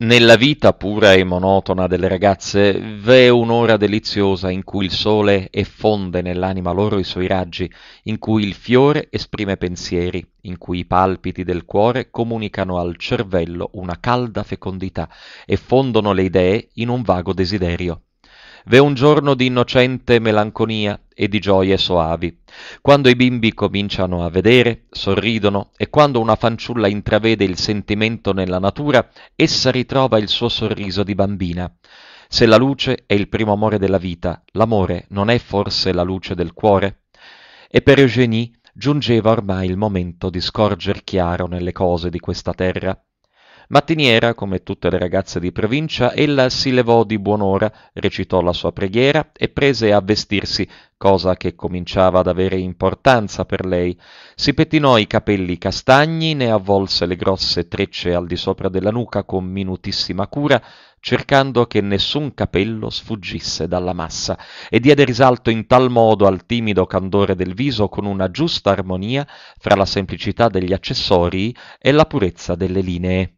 Nella vita pura e monotona delle ragazze v'è un'ora deliziosa in cui il sole effonde nell'anima loro i suoi raggi, in cui il fiore esprime pensieri, in cui i palpiti del cuore comunicano al cervello una calda fecondità e fondono le idee in un vago desiderio. V'è un giorno di innocente melanconia e di gioie soavi, quando i bimbi cominciano a vedere, sorridono e quando una fanciulla intravede il sentimento nella natura, essa ritrova il suo sorriso di bambina. Se la luce è il primo amore della vita, l'amore non è forse la luce del cuore? E per Eugenie giungeva ormai il momento di scorger chiaro nelle cose di questa terra. Mattiniera, come tutte le ragazze di provincia, ella si levò di buon'ora, recitò la sua preghiera e prese a vestirsi, cosa che cominciava ad avere importanza per lei. Si pettinò i capelli castagni, ne avvolse le grosse trecce al di sopra della nuca con minutissima cura, cercando che nessun capello sfuggisse dalla massa, e diede risalto in tal modo al timido candore del viso con una giusta armonia fra la semplicità degli accessori e la purezza delle linee.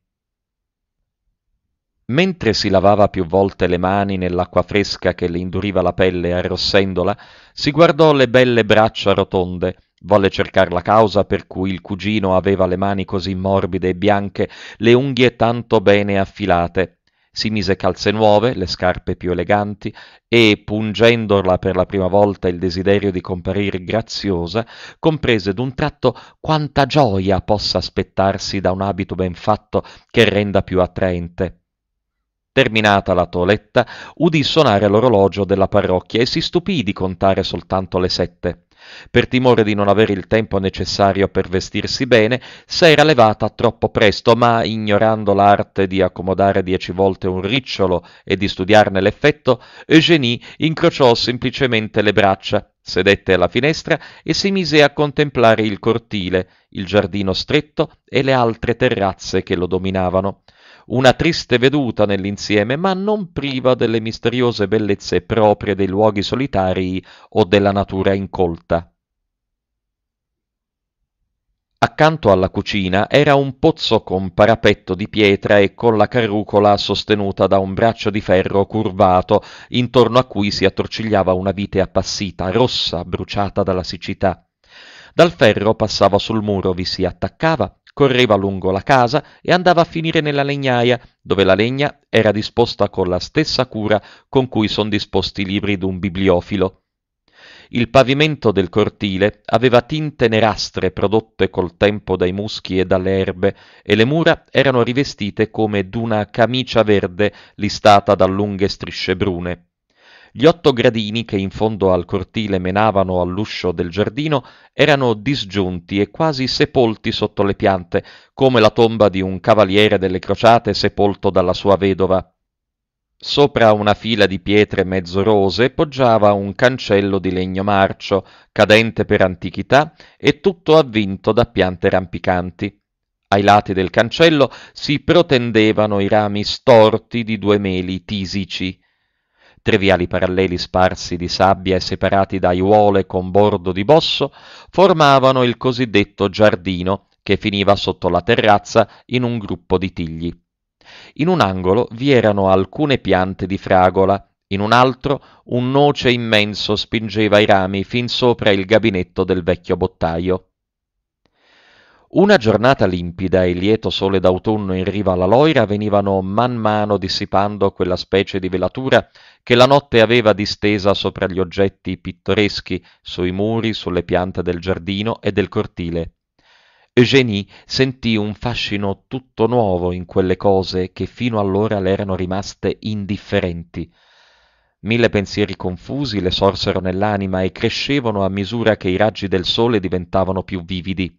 Mentre si lavava più volte le mani nell'acqua fresca che le induriva la pelle arrossendola, si guardò le belle braccia rotonde, volle cercar la causa per cui il cugino aveva le mani così morbide e bianche, le unghie tanto bene affilate. Si mise calze nuove, le scarpe più eleganti e, pungendola per la prima volta il desiderio di comparire graziosa, comprese d'un tratto quanta gioia possa aspettarsi da un abito ben fatto che renda più attraente Terminata la toeletta, udì suonare l'orologio della parrocchia e si stupì di contare soltanto le sette. Per timore di non avere il tempo necessario per vestirsi bene, s'era levata troppo presto, ma ignorando l'arte di accomodare dieci volte un ricciolo e di studiarne l'effetto, Eugenie incrociò semplicemente le braccia, sedette alla finestra e si mise a contemplare il cortile, il giardino stretto e le altre terrazze che lo dominavano una triste veduta nell'insieme, ma non priva delle misteriose bellezze proprie dei luoghi solitari o della natura incolta. Accanto alla cucina era un pozzo con parapetto di pietra e con la carrucola sostenuta da un braccio di ferro curvato, intorno a cui si attorcigliava una vite appassita, rossa, bruciata dalla siccità. Dal ferro passava sul muro, vi si attaccava correva lungo la casa e andava a finire nella legnaia, dove la legna era disposta con la stessa cura con cui sono disposti i libri d'un bibliofilo. Il pavimento del cortile aveva tinte nerastre prodotte col tempo dai muschi e dalle erbe, e le mura erano rivestite come d'una camicia verde listata da lunghe strisce brune. Gli otto gradini che in fondo al cortile menavano all'uscio del giardino erano disgiunti e quasi sepolti sotto le piante, come la tomba di un cavaliere delle crociate sepolto dalla sua vedova. Sopra una fila di pietre mezzo rose poggiava un cancello di legno marcio, cadente per antichità e tutto avvinto da piante rampicanti. Ai lati del cancello si protendevano i rami storti di due meli tisici, tre viali paralleli sparsi di sabbia e separati da aiuole con bordo di bosso formavano il cosiddetto giardino, che finiva sotto la terrazza in un gruppo di tigli. In un angolo vi erano alcune piante di fragola, in un altro un noce immenso spingeva i rami fin sopra il gabinetto del vecchio bottaio. Una giornata limpida e lieto sole d'autunno in riva alla Loira venivano man mano dissipando quella specie di velatura che la notte aveva distesa sopra gli oggetti pittoreschi, sui muri, sulle piante del giardino e del cortile. Eugénie sentì un fascino tutto nuovo in quelle cose che fino allora le erano rimaste indifferenti. Mille pensieri confusi le sorsero nell'anima e crescevano a misura che i raggi del sole diventavano più vividi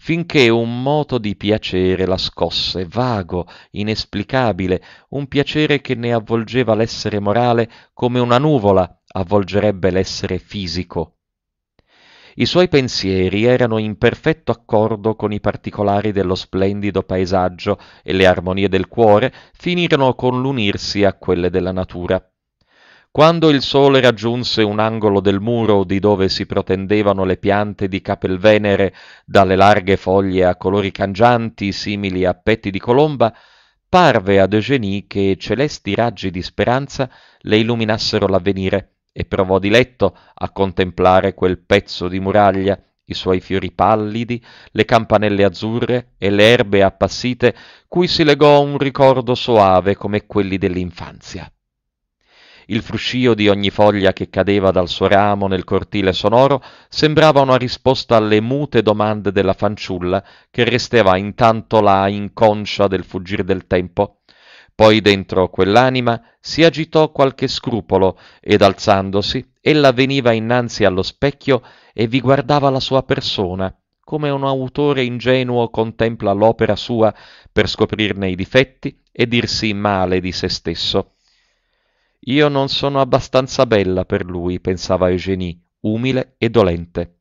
finché un moto di piacere la scosse, vago, inesplicabile, un piacere che ne avvolgeva l'essere morale come una nuvola avvolgerebbe l'essere fisico. I suoi pensieri erano in perfetto accordo con i particolari dello splendido paesaggio e le armonie del cuore finirono con l'unirsi a quelle della natura. Quando il sole raggiunse un angolo del muro di dove si protendevano le piante di Capelvenere dalle larghe foglie a colori cangianti simili a petti di colomba, parve ad Eugenie che celesti raggi di speranza le illuminassero l'avvenire e provò diletto a contemplare quel pezzo di muraglia, i suoi fiori pallidi, le campanelle azzurre e le erbe appassite, cui si legò un ricordo soave come quelli dell'infanzia il fruscio di ogni foglia che cadeva dal suo ramo nel cortile sonoro sembrava una risposta alle mute domande della fanciulla che restava intanto là inconscia del fuggire del tempo. Poi dentro quell'anima si agitò qualche scrupolo ed alzandosi ella veniva innanzi allo specchio e vi guardava la sua persona come un autore ingenuo contempla l'opera sua per scoprirne i difetti e dirsi male di se stesso. Io non sono abbastanza bella per lui, pensava Eugénie, umile e dolente.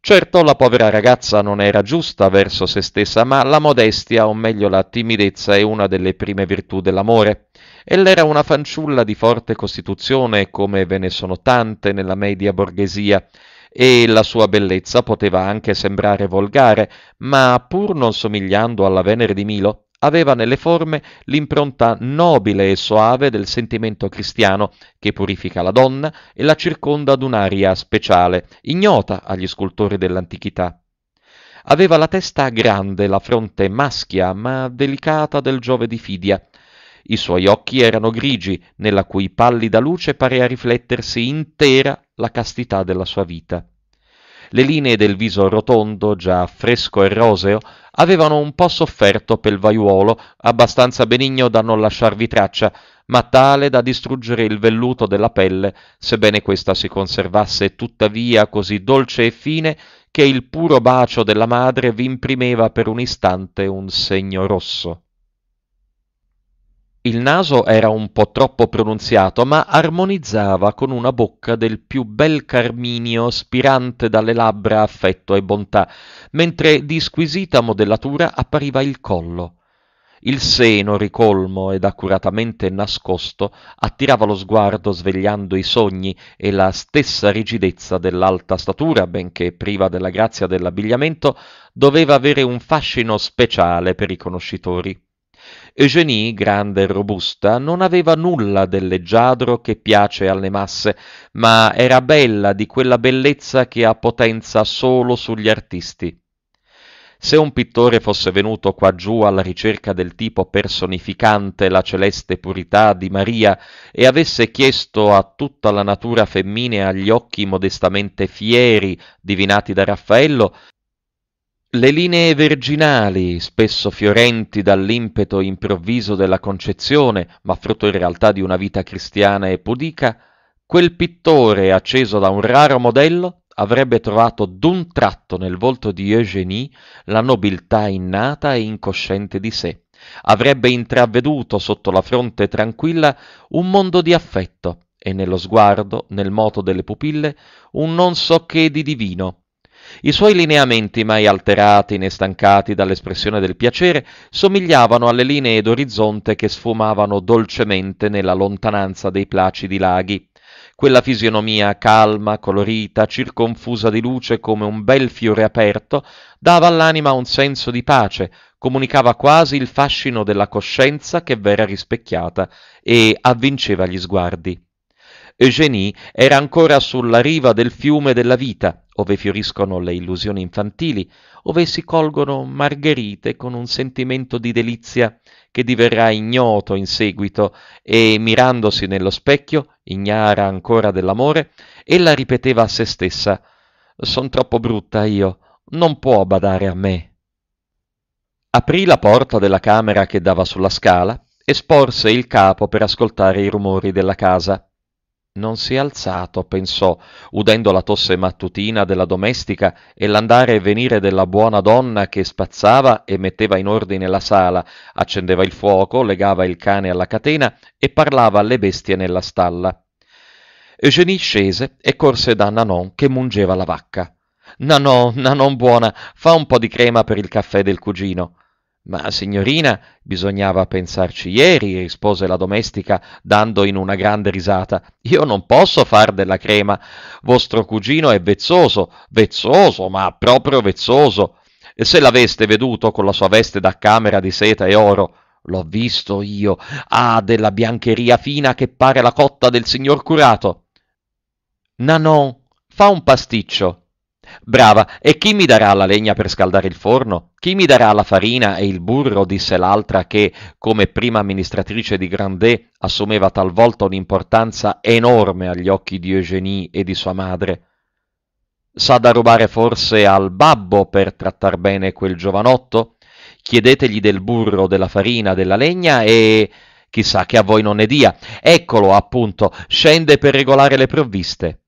Certo la povera ragazza non era giusta verso se stessa, ma la modestia, o meglio la timidezza, è una delle prime virtù dell'amore. Ella era una fanciulla di forte costituzione, come ve ne sono tante nella media borghesia, e la sua bellezza poteva anche sembrare volgare, ma pur non somigliando alla Venere di Milo, aveva nelle forme l'impronta nobile e soave del sentimento cristiano che purifica la donna e la circonda ad un'aria speciale, ignota agli scultori dell'antichità. Aveva la testa grande, la fronte maschia, ma delicata del Giove di Fidia. I suoi occhi erano grigi, nella cui pallida luce parea riflettersi intera la castità della sua vita. Le linee del viso rotondo, già fresco e roseo, avevano un po' sofferto pel vaiuolo, abbastanza benigno da non lasciarvi traccia, ma tale da distruggere il velluto della pelle, sebbene questa si conservasse tuttavia così dolce e fine che il puro bacio della madre vi imprimeva per un istante un segno rosso. Il naso era un po' troppo pronunziato, ma armonizzava con una bocca del più bel carminio spirante dalle labbra affetto e bontà, mentre di squisita modellatura appariva il collo. Il seno ricolmo ed accuratamente nascosto attirava lo sguardo svegliando i sogni e la stessa rigidezza dell'alta statura, benché priva della grazia dell'abbigliamento, doveva avere un fascino speciale per i conoscitori. Eugénie, grande e robusta, non aveva nulla del leggiadro che piace alle masse, ma era bella di quella bellezza che ha potenza solo sugli artisti. Se un pittore fosse venuto qua giù alla ricerca del tipo personificante la celeste purità di Maria e avesse chiesto a tutta la natura femminea gli occhi modestamente fieri divinati da Raffaello, le linee verginali, spesso fiorenti dall'impeto improvviso della concezione, ma frutto in realtà di una vita cristiana e pudica, quel pittore acceso da un raro modello avrebbe trovato d'un tratto nel volto di Eugénie la nobiltà innata e incosciente di sé. Avrebbe intraveduto sotto la fronte tranquilla un mondo di affetto e nello sguardo, nel moto delle pupille, un non so che di divino, i suoi lineamenti, mai alterati né stancati dall'espressione del piacere, somigliavano alle linee d'orizzonte che sfumavano dolcemente nella lontananza dei placidi laghi. Quella fisionomia calma, colorita, circonfusa di luce come un bel fiore aperto, dava all'anima un senso di pace, comunicava quasi il fascino della coscienza che v'era rispecchiata e avvinceva gli sguardi. Eugénie era ancora sulla riva del fiume della vita, ove fioriscono le illusioni infantili, ove si colgono margherite con un sentimento di delizia che diverrà ignoto in seguito e, mirandosi nello specchio, ignara ancora dell'amore, ella ripeteva a se stessa «Son troppo brutta io, non può badare a me». Aprì la porta della camera che dava sulla scala e sporse il capo per ascoltare i rumori della casa non si è alzato, pensò, udendo la tosse mattutina della domestica e l'andare e venire della buona donna che spazzava e metteva in ordine la sala, accendeva il fuoco, legava il cane alla catena e parlava alle bestie nella stalla. Eugénie scese e corse da Nanon che mungeva la vacca. Nanon, Nanon buona, fa un po' di crema per il caffè del cugino. Ma signorina, bisognava pensarci ieri, rispose la domestica, dando in una grande risata. Io non posso far della crema. Vostro cugino è vezzoso, vezzoso, ma proprio vezzoso. Se l'aveste veduto con la sua veste da camera di seta e oro, l'ho visto io. Ah, della biancheria fina che pare la cotta del signor curato. Nanon, fa un pasticcio. Brava, e chi mi darà la legna per scaldare il forno? Chi mi darà la farina e il burro? disse l'altra che, come prima amministratrice di Grandet, assumeva talvolta un'importanza enorme agli occhi di Eugénie e di sua madre. Sa da rubare forse al babbo per trattar bene quel giovanotto? Chiedetegli del burro, della farina, della legna e chissà che a voi non ne dia. Eccolo, appunto, scende per regolare le provviste.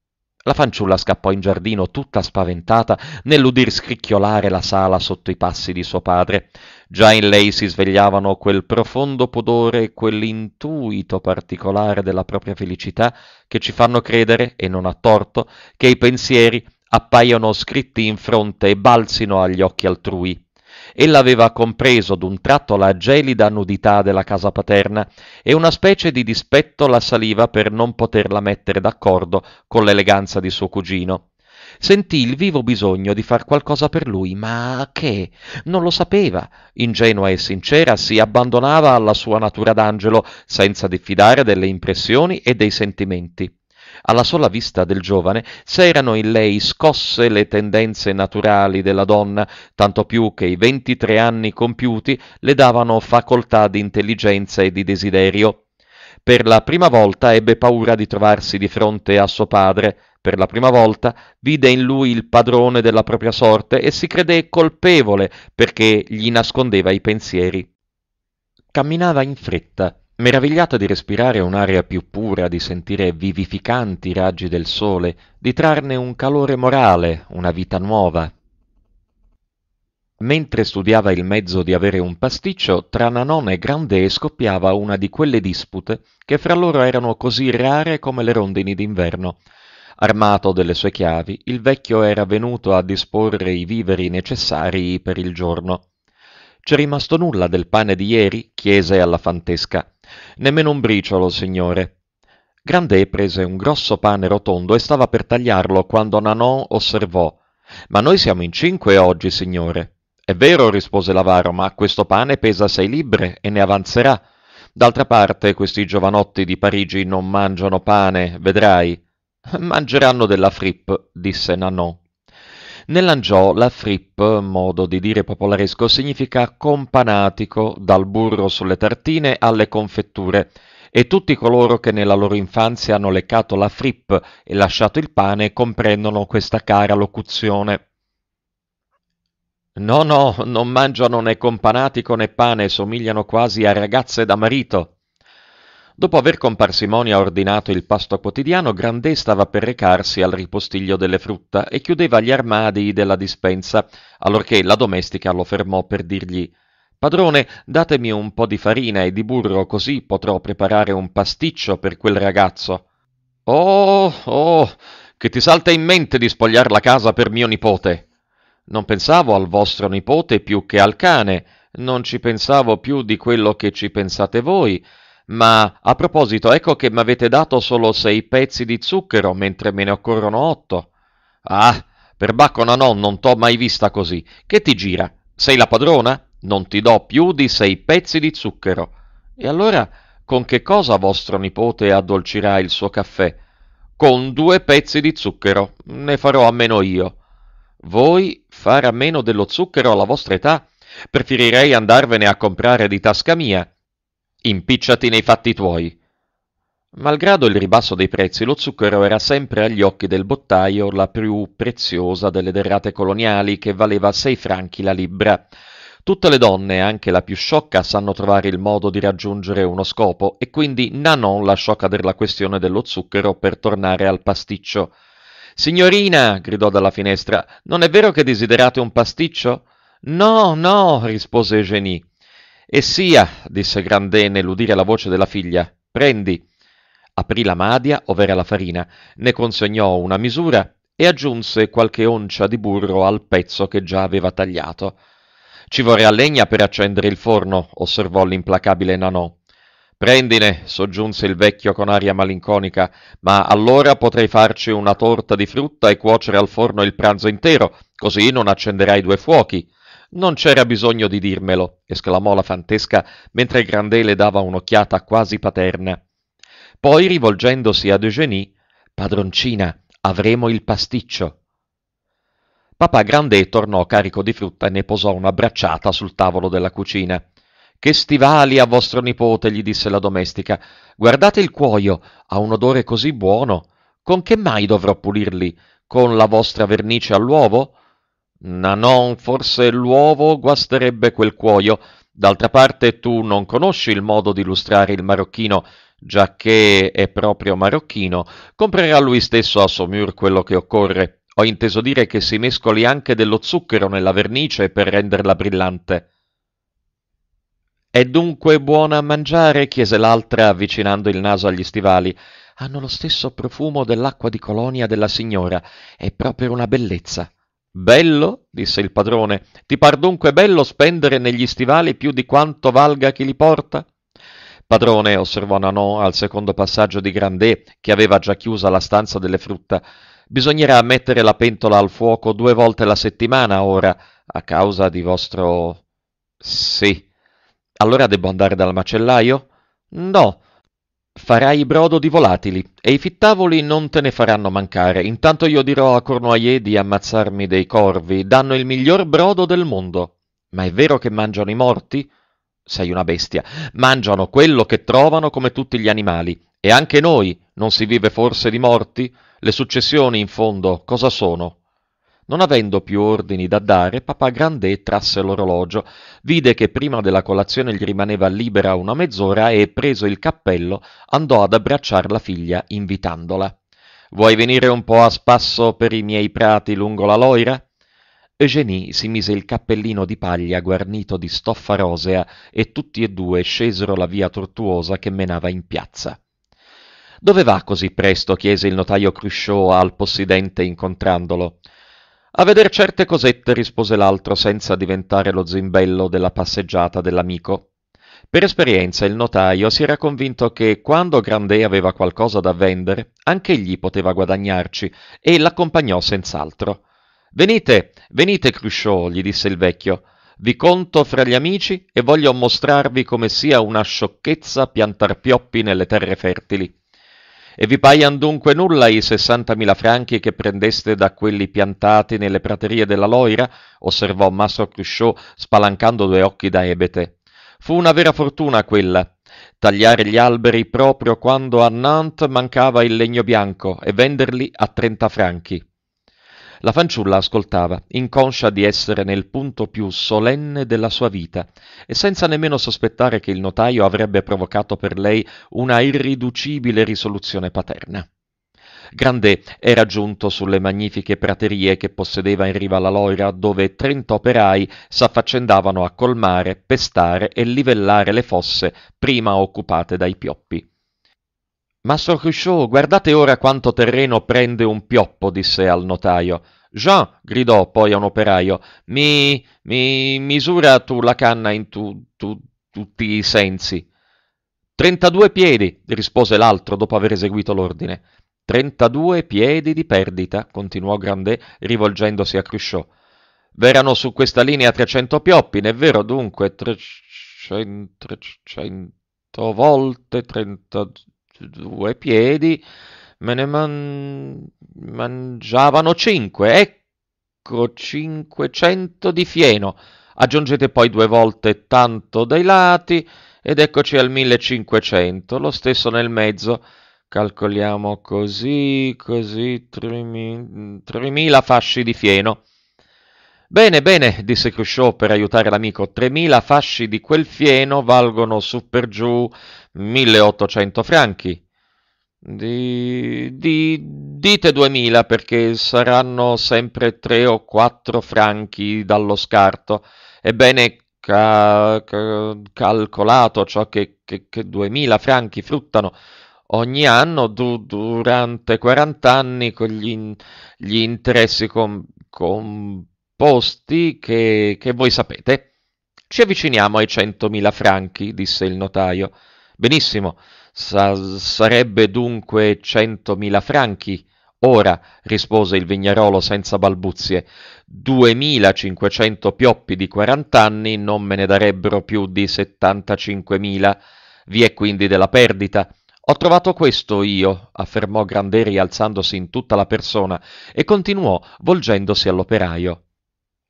La fanciulla scappò in giardino tutta spaventata nell'udir scricchiolare la sala sotto i passi di suo padre. Già in lei si svegliavano quel profondo pudore e quell'intuito particolare della propria felicità che ci fanno credere, e non a torto, che i pensieri appaiono scritti in fronte e balzino agli occhi altrui. Ella aveva compreso d'un tratto la gelida nudità della casa paterna e una specie di dispetto la saliva per non poterla mettere d'accordo con l'eleganza di suo cugino. Sentì il vivo bisogno di far qualcosa per lui, ma che? Non lo sapeva. Ingenua e sincera si abbandonava alla sua natura d'angelo, senza diffidare delle impressioni e dei sentimenti. Alla sola vista del giovane s'erano in lei scosse le tendenze naturali della donna, tanto più che i ventitré anni compiuti le davano facoltà di intelligenza e di desiderio. Per la prima volta ebbe paura di trovarsi di fronte a suo padre, per la prima volta vide in lui il padrone della propria sorte e si credé colpevole perché gli nascondeva i pensieri. Camminava in fretta, meravigliata di respirare un'aria più pura, di sentire vivificanti i raggi del sole, di trarne un calore morale, una vita nuova. Mentre studiava il mezzo di avere un pasticcio, tra Nanone e Grandet scoppiava una di quelle dispute che fra loro erano così rare come le rondini d'inverno. Armato delle sue chiavi, il vecchio era venuto a disporre i viveri necessari per il giorno. C'è rimasto nulla del pane di ieri? chiese alla fantesca nemmeno un briciolo, signore. Grandet prese un grosso pane rotondo e stava per tagliarlo quando Nanon osservò. Ma noi siamo in cinque oggi, signore. È vero, rispose l'avaro, ma questo pane pesa sei libbre e ne avanzerà. D'altra parte, questi giovanotti di Parigi non mangiano pane, vedrai. Mangeranno della frippe, disse Nanon. Nell'Angiò la frip, modo di dire popolaresco, significa companatico, dal burro sulle tartine alle confetture, e tutti coloro che nella loro infanzia hanno leccato la frip e lasciato il pane comprendono questa cara locuzione. No, no, non mangiano né companatico né pane, somigliano quasi a ragazze da marito. Dopo aver con parsimonia ordinato il pasto quotidiano, Grandet stava per recarsi al ripostiglio delle frutta e chiudeva gli armadi della dispensa, allorché la domestica lo fermò per dirgli Padrone, datemi un po' di farina e di burro, così potrò preparare un pasticcio per quel ragazzo. Oh, oh, che ti salta in mente di spogliar la casa per mio nipote. Non pensavo al vostro nipote più che al cane, non ci pensavo più di quello che ci pensate voi ma a proposito, ecco che mi avete dato solo sei pezzi di zucchero, mentre me ne occorrono otto. Ah, perbacco no, non t'ho mai vista così. Che ti gira? Sei la padrona? Non ti do più di sei pezzi di zucchero. E allora con che cosa vostro nipote addolcirà il suo caffè? Con due pezzi di zucchero. Ne farò a meno io. Voi fare a meno dello zucchero alla vostra età? Preferirei andarvene a comprare di tasca mia impicciati nei fatti tuoi. Malgrado il ribasso dei prezzi, lo zucchero era sempre agli occhi del bottaio la più preziosa delle derrate coloniali, che valeva sei franchi la libbra. Tutte le donne, anche la più sciocca, sanno trovare il modo di raggiungere uno scopo e quindi Nanon lasciò cadere la questione dello zucchero per tornare al pasticcio. Signorina, gridò dalla finestra, non è vero che desiderate un pasticcio? No, no, rispose Eugenie. E sia, disse Grandene nell'udire la voce della figlia, prendi. Aprì la madia, ovvero la farina, ne consegnò una misura e aggiunse qualche oncia di burro al pezzo che già aveva tagliato. Ci vorrà legna per accendere il forno, osservò l'implacabile Nanò. Prendine, soggiunse il vecchio con aria malinconica, ma allora potrei farci una torta di frutta e cuocere al forno il pranzo intero, così non accenderai due fuochi. Non c'era bisogno di dirmelo, esclamò la fantesca mentre Grandele dava un'occhiata quasi paterna. Poi, rivolgendosi ad Eugenie, padroncina, avremo il pasticcio. Papà Grandè tornò carico di frutta e ne posò una bracciata sul tavolo della cucina. Che stivali a vostro nipote, gli disse la domestica. Guardate il cuoio, ha un odore così buono. Con che mai dovrò pulirli? Con la vostra vernice all'uovo? Nanon, forse l'uovo guasterebbe quel cuoio. D'altra parte tu non conosci il modo di lustrare il marocchino, giacché è proprio marocchino. Comprerà lui stesso a Saumur quello che occorre. Ho inteso dire che si mescoli anche dello zucchero nella vernice per renderla brillante. È dunque buona a mangiare? chiese l'altra avvicinando il naso agli stivali. Hanno lo stesso profumo dell'acqua di colonia della signora. È proprio una bellezza. Bello, disse il padrone, ti par dunque bello spendere negli stivali più di quanto valga chi li porta? Padrone, osservò Nanon al secondo passaggio di Grandet, che aveva già chiusa la stanza delle frutta, bisognerà mettere la pentola al fuoco due volte la settimana ora, a causa di vostro... Sì. Allora debbo andare dal macellaio? No, Farai brodo di volatili e i fittavoli non te ne faranno mancare. Intanto io dirò a Cornoyer di ammazzarmi dei corvi. Danno il miglior brodo del mondo. Ma è vero che mangiano i morti? Sei una bestia. Mangiano quello che trovano come tutti gli animali. E anche noi non si vive forse di morti? Le successioni, in fondo, cosa sono? Non avendo più ordini da dare, papà Grandet trasse l'orologio, vide che prima della colazione gli rimaneva libera una mezz'ora e, preso il cappello, andò ad abbracciar la figlia, invitandola. Vuoi venire un po' a spasso per i miei prati lungo la loira? Eugenie si mise il cappellino di paglia guarnito di stoffa rosea e tutti e due scesero la via tortuosa che menava in piazza. Dove va così presto? chiese il notaio Cruchot al possidente incontrandolo. A veder certe cosette rispose l'altro senza diventare lo zimbello della passeggiata dell'amico. Per esperienza il notaio si era convinto che quando Grandet aveva qualcosa da vendere, anche egli poteva guadagnarci e l'accompagnò senz'altro. Venite, venite, Cruchot, gli disse il vecchio. Vi conto fra gli amici e voglio mostrarvi come sia una sciocchezza piantar pioppi nelle terre fertili. E vi paian dunque nulla i 60.000 franchi che prendeste da quelli piantati nelle praterie della Loira? osservò Mastro Cruchot spalancando due occhi da ebete. Fu una vera fortuna quella. Tagliare gli alberi proprio quando a Nantes mancava il legno bianco e venderli a 30 franchi. La fanciulla ascoltava, inconscia di essere nel punto più solenne della sua vita e senza nemmeno sospettare che il notaio avrebbe provocato per lei una irriducibile risoluzione paterna. Grandet era giunto sulle magnifiche praterie che possedeva in riva alla Loira, dove trenta operai s'affaccendavano a colmare, pestare e livellare le fosse prima occupate dai pioppi. Massor Cruchot, guardate ora quanto terreno prende un pioppo, disse al notaio. Jean, gridò poi a un operaio, mi, mi misura tu la canna in tu, tu, tutti i sensi. Trentadue piedi, rispose l'altro dopo aver eseguito l'ordine. Trentadue piedi di perdita, continuò Grandet rivolgendosi a Cruchot. Verano su questa linea trecento pioppi, ne è vero dunque 300, 300 volte trentadue due piedi, me ne man- mangiavano cinque, ecco 500 di fieno. Aggiungete poi due volte tanto dai lati ed eccoci al 1500, lo stesso nel mezzo. Calcoliamo così, così, 3000, fasci di fieno. Bene, bene, disse Cruchot per aiutare l'amico, 3000 fasci di quel fieno valgono su per giù 1800 franchi. Di, di, dite 2000 perché saranno sempre 3 o 4 franchi dallo scarto. Ebbene, ca, ca, calcolato ciò che, che, che 2000 franchi fruttano ogni anno du, durante 40 anni con gli, gli interessi com, composti che, che voi sapete. Ci avviciniamo ai 100.000 franchi, disse il notaio. Benissimo, sa- sarebbe dunque 100.000 franchi. Ora, rispose il Vignarolo senza balbuzie, 2.500 pioppi di 40 anni non me ne darebbero più di 75.000. Vi è quindi della perdita. Ho trovato questo io, affermò Granderi alzandosi in tutta la persona e continuò volgendosi all'operaio.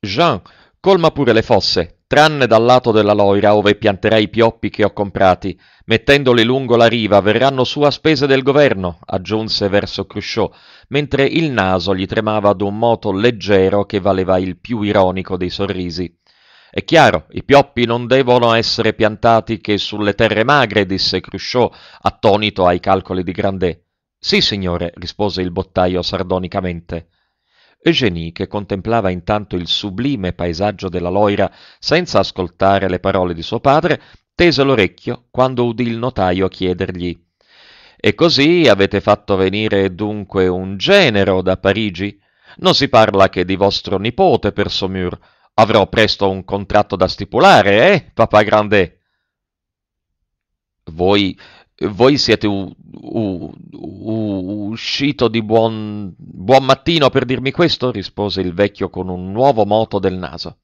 Jean Colma pure le fosse, tranne dal lato della Loira ove pianterai i pioppi che ho comprati, mettendoli lungo la riva verranno su a spese del governo, aggiunse verso Cruchot, mentre il naso gli tremava d'un moto leggero che valeva il più ironico dei sorrisi. È chiaro, i pioppi non devono essere piantati che sulle terre magre, disse Cruchot, attonito ai calcoli di Grandet. Sì, signore, rispose il bottaio sardonicamente. Eugénie, che contemplava intanto il sublime paesaggio della Loira senza ascoltare le parole di suo padre, tese l'orecchio quando udì il notaio chiedergli E così avete fatto venire dunque un genero da Parigi? Non si parla che di vostro nipote per Saumur. Avrò presto un contratto da stipulare, eh, papà Grandet? Voi voi siete u, u, u, uscito di buon, buon mattino per dirmi questo? rispose il vecchio con un nuovo moto del naso.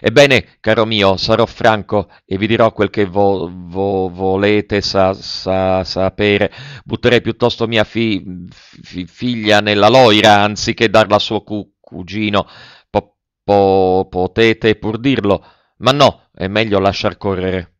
Ebbene, caro mio, sarò franco e vi dirò quel che vo, vo, volete sa, sa, sapere. Butterei piuttosto mia fi, fi, figlia nella loira anziché darla a suo cu, cugino. Po, po, potete pur dirlo, ma no, è meglio lasciar correre.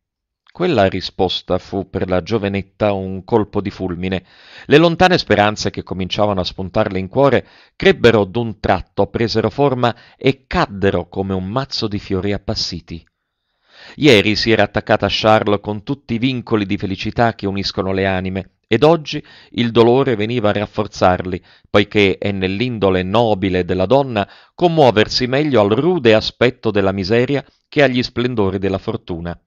Quella risposta fu per la giovenetta un colpo di fulmine. Le lontane speranze che cominciavano a spuntarle in cuore crebbero d'un tratto, presero forma e caddero come un mazzo di fiori appassiti. Ieri si era attaccata a Charles con tutti i vincoli di felicità che uniscono le anime, ed oggi il dolore veniva a rafforzarli, poiché è nell'indole nobile della donna commuoversi meglio al rude aspetto della miseria che agli splendori della fortuna.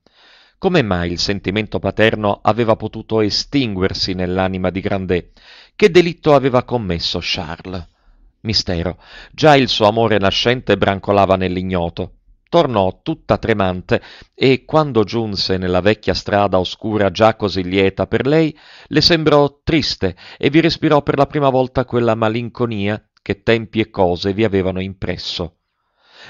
Come mai il sentimento paterno aveva potuto estinguersi nell'anima di Grandet? Che delitto aveva commesso Charles? Mistero. Già il suo amore nascente brancolava nell'ignoto. Tornò tutta tremante e, quando giunse nella vecchia strada oscura già così lieta per lei, le sembrò triste e vi respirò per la prima volta quella malinconia che tempi e cose vi avevano impresso.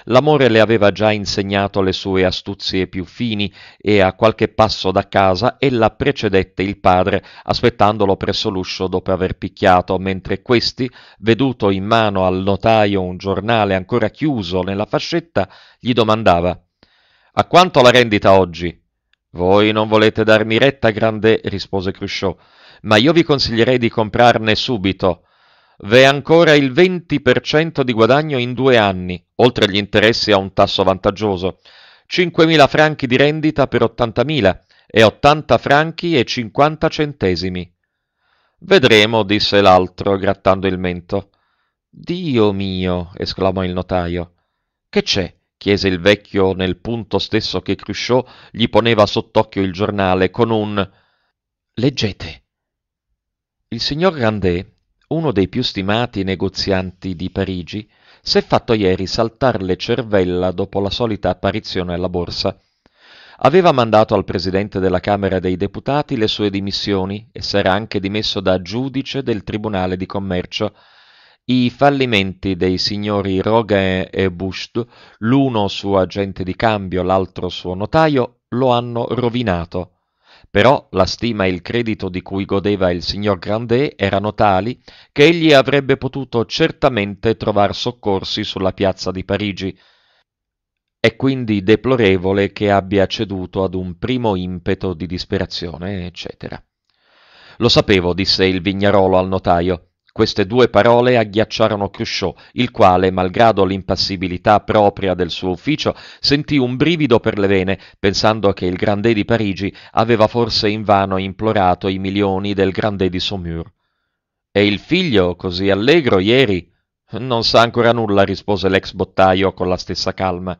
L'amore le aveva già insegnato le sue astuzie più fini e a qualche passo da casa ella precedette il padre aspettandolo presso l'uscio dopo aver picchiato, mentre questi, veduto in mano al notaio un giornale ancora chiuso nella fascetta, gli domandava «A quanto la rendita oggi?» «Voi non volete darmi retta, grande», rispose Cruchot, «ma io vi consiglierei di comprarne subito» V'è ancora il 20% di guadagno in due anni, oltre agli interessi a un tasso vantaggioso. 5.000 franchi di rendita per 80.000 e 80 franchi e 50 centesimi. Vedremo, disse l'altro, grattando il mento. Dio mio, esclamò il notaio. Che c'è? chiese il vecchio nel punto stesso che Cruchot gli poneva sott'occhio il giornale con un leggete. Il signor Grandet uno dei più stimati negozianti di Parigi, s'è fatto ieri saltar le cervella dopo la solita apparizione alla borsa. Aveva mandato al Presidente della Camera dei Deputati le sue dimissioni e s'era anche dimesso da giudice del Tribunale di Commercio. I fallimenti dei signori Roguin e Bust, l'uno suo agente di cambio, l'altro suo notaio, lo hanno rovinato. Però la stima e il credito di cui godeva il signor Grandet erano tali che egli avrebbe potuto certamente trovar soccorsi sulla piazza di Parigi. È quindi deplorevole che abbia ceduto ad un primo impeto di disperazione, eccetera. Lo sapevo, disse il vignarolo al notaio. Queste due parole agghiacciarono Cruchot, il quale, malgrado l'impassibilità propria del suo ufficio, sentì un brivido per le vene, pensando che il Grandé di Parigi aveva forse invano implorato i milioni del Grandé di Saumur. E il figlio, così allegro ieri? Non sa ancora nulla, rispose l'ex bottaio con la stessa calma.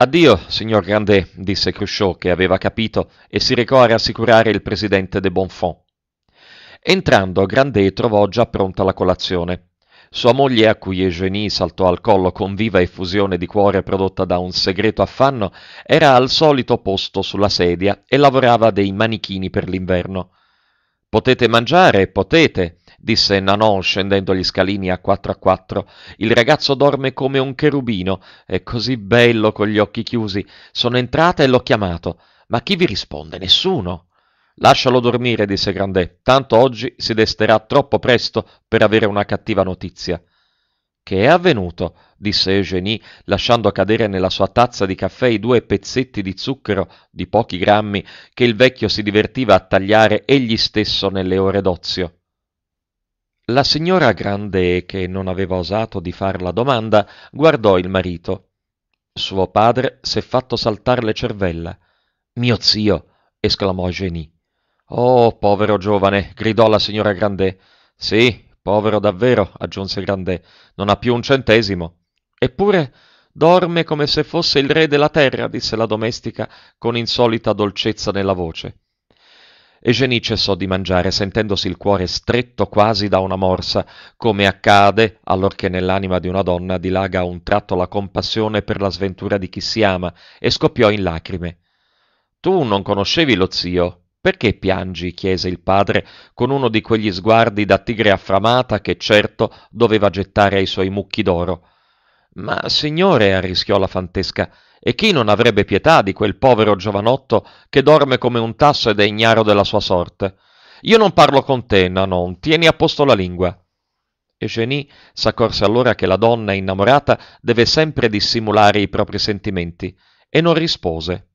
Addio, signor Grandet, disse Cruchot, che aveva capito, e si recò a rassicurare il presidente de Bonfons. Entrando a Grandet trovò già pronta la colazione. Sua moglie, a cui Eugenie saltò al collo con viva effusione di cuore prodotta da un segreto affanno, era al solito posto sulla sedia e lavorava dei manichini per l'inverno. Potete mangiare, potete, disse Nanon scendendo gli scalini a quattro a quattro. Il ragazzo dorme come un cherubino, è così bello con gli occhi chiusi. Sono entrata e l'ho chiamato. Ma chi vi risponde? Nessuno. Lascialo dormire, disse Grandet, tanto oggi si desterà troppo presto per avere una cattiva notizia. Che è avvenuto? disse Eugenie, lasciando cadere nella sua tazza di caffè i due pezzetti di zucchero di pochi grammi che il vecchio si divertiva a tagliare egli stesso nelle ore d'ozio. La signora Grandet, che non aveva osato di far la domanda, guardò il marito. Suo padre s'è fatto saltar le cervella. Mio zio! esclamò Eugénie. Oh, povero giovane, gridò la signora Grandet. Sì, povero davvero, aggiunse Grandet, non ha più un centesimo. Eppure dorme come se fosse il re della terra, disse la domestica con insolita dolcezza nella voce. Eugenie cessò di mangiare, sentendosi il cuore stretto quasi da una morsa, come accade allorché nell'anima di una donna dilaga a un tratto la compassione per la sventura di chi si ama, e scoppiò in lacrime. Tu non conoscevi lo zio, perché piangi? chiese il padre, con uno di quegli sguardi da tigre affamata che certo doveva gettare ai suoi mucchi d'oro. Ma signore, arrischiò la fantesca, e chi non avrebbe pietà di quel povero giovanotto che dorme come un tasso ed è ignaro della sua sorte? Io non parlo con te, Nanon, tieni a posto la lingua. Eugenie s'accorse allora che la donna innamorata deve sempre dissimulare i propri sentimenti e non rispose.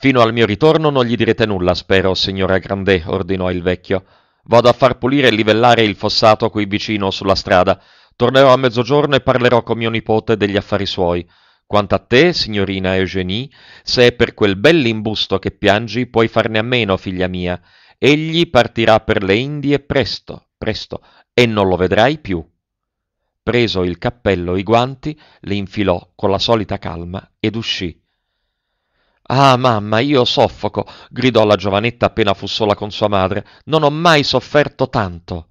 Fino al mio ritorno non gli direte nulla, spero, signora Grandet, ordinò il vecchio. Vado a far pulire e livellare il fossato qui vicino sulla strada. Tornerò a mezzogiorno e parlerò con mio nipote degli affari suoi. Quanto a te, signorina Eugenie, se è per quel bell'imbusto che piangi, puoi farne a meno, figlia mia. Egli partirà per le Indie presto, presto, e non lo vedrai più. Preso il cappello e i guanti, li infilò con la solita calma ed uscì. Ah, mamma, io soffoco, gridò la giovanetta appena fu sola con sua madre. Non ho mai sofferto tanto.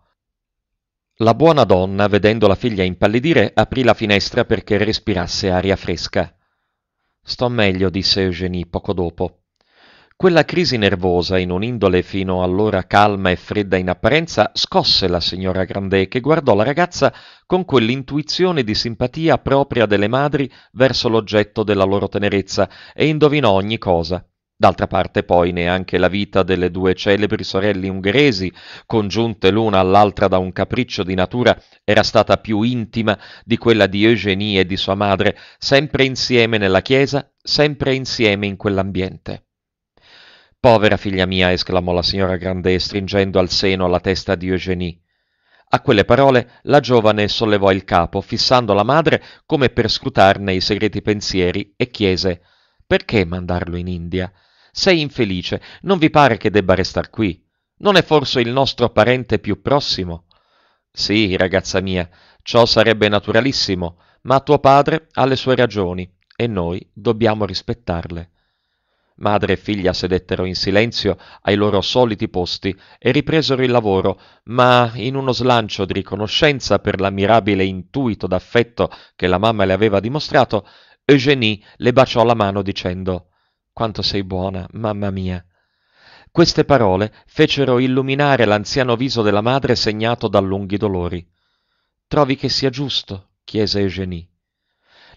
La buona donna, vedendo la figlia impallidire, aprì la finestra perché respirasse aria fresca. Sto meglio, disse Eugenie poco dopo. Quella crisi nervosa, in un'indole fino allora calma e fredda in apparenza, scosse la signora Grandet che guardò la ragazza con quell'intuizione di simpatia propria delle madri verso l'oggetto della loro tenerezza e indovinò ogni cosa. D'altra parte poi neanche la vita delle due celebri sorelle ungheresi, congiunte l'una all'altra da un capriccio di natura, era stata più intima di quella di Eugénie e di sua madre, sempre insieme nella chiesa, sempre insieme in quell'ambiente povera figlia mia esclamò la signora grandet stringendo al seno la testa di Eugenie. a quelle parole la giovane sollevò il capo fissando la madre come per scrutarne i segreti pensieri e chiese perché mandarlo in india sei infelice non vi pare che debba restar qui non è forse il nostro parente più prossimo sì ragazza mia ciò sarebbe naturalissimo ma tuo padre ha le sue ragioni e noi dobbiamo rispettarle Madre e figlia sedettero in silenzio ai loro soliti posti e ripresero il lavoro, ma in uno slancio di riconoscenza per l'ammirabile intuito d'affetto che la mamma le aveva dimostrato, Eugenie le baciò la mano dicendo Quanto sei buona, mamma mia. Queste parole fecero illuminare l'anziano viso della madre segnato da lunghi dolori. Trovi che sia giusto? chiese Eugenie.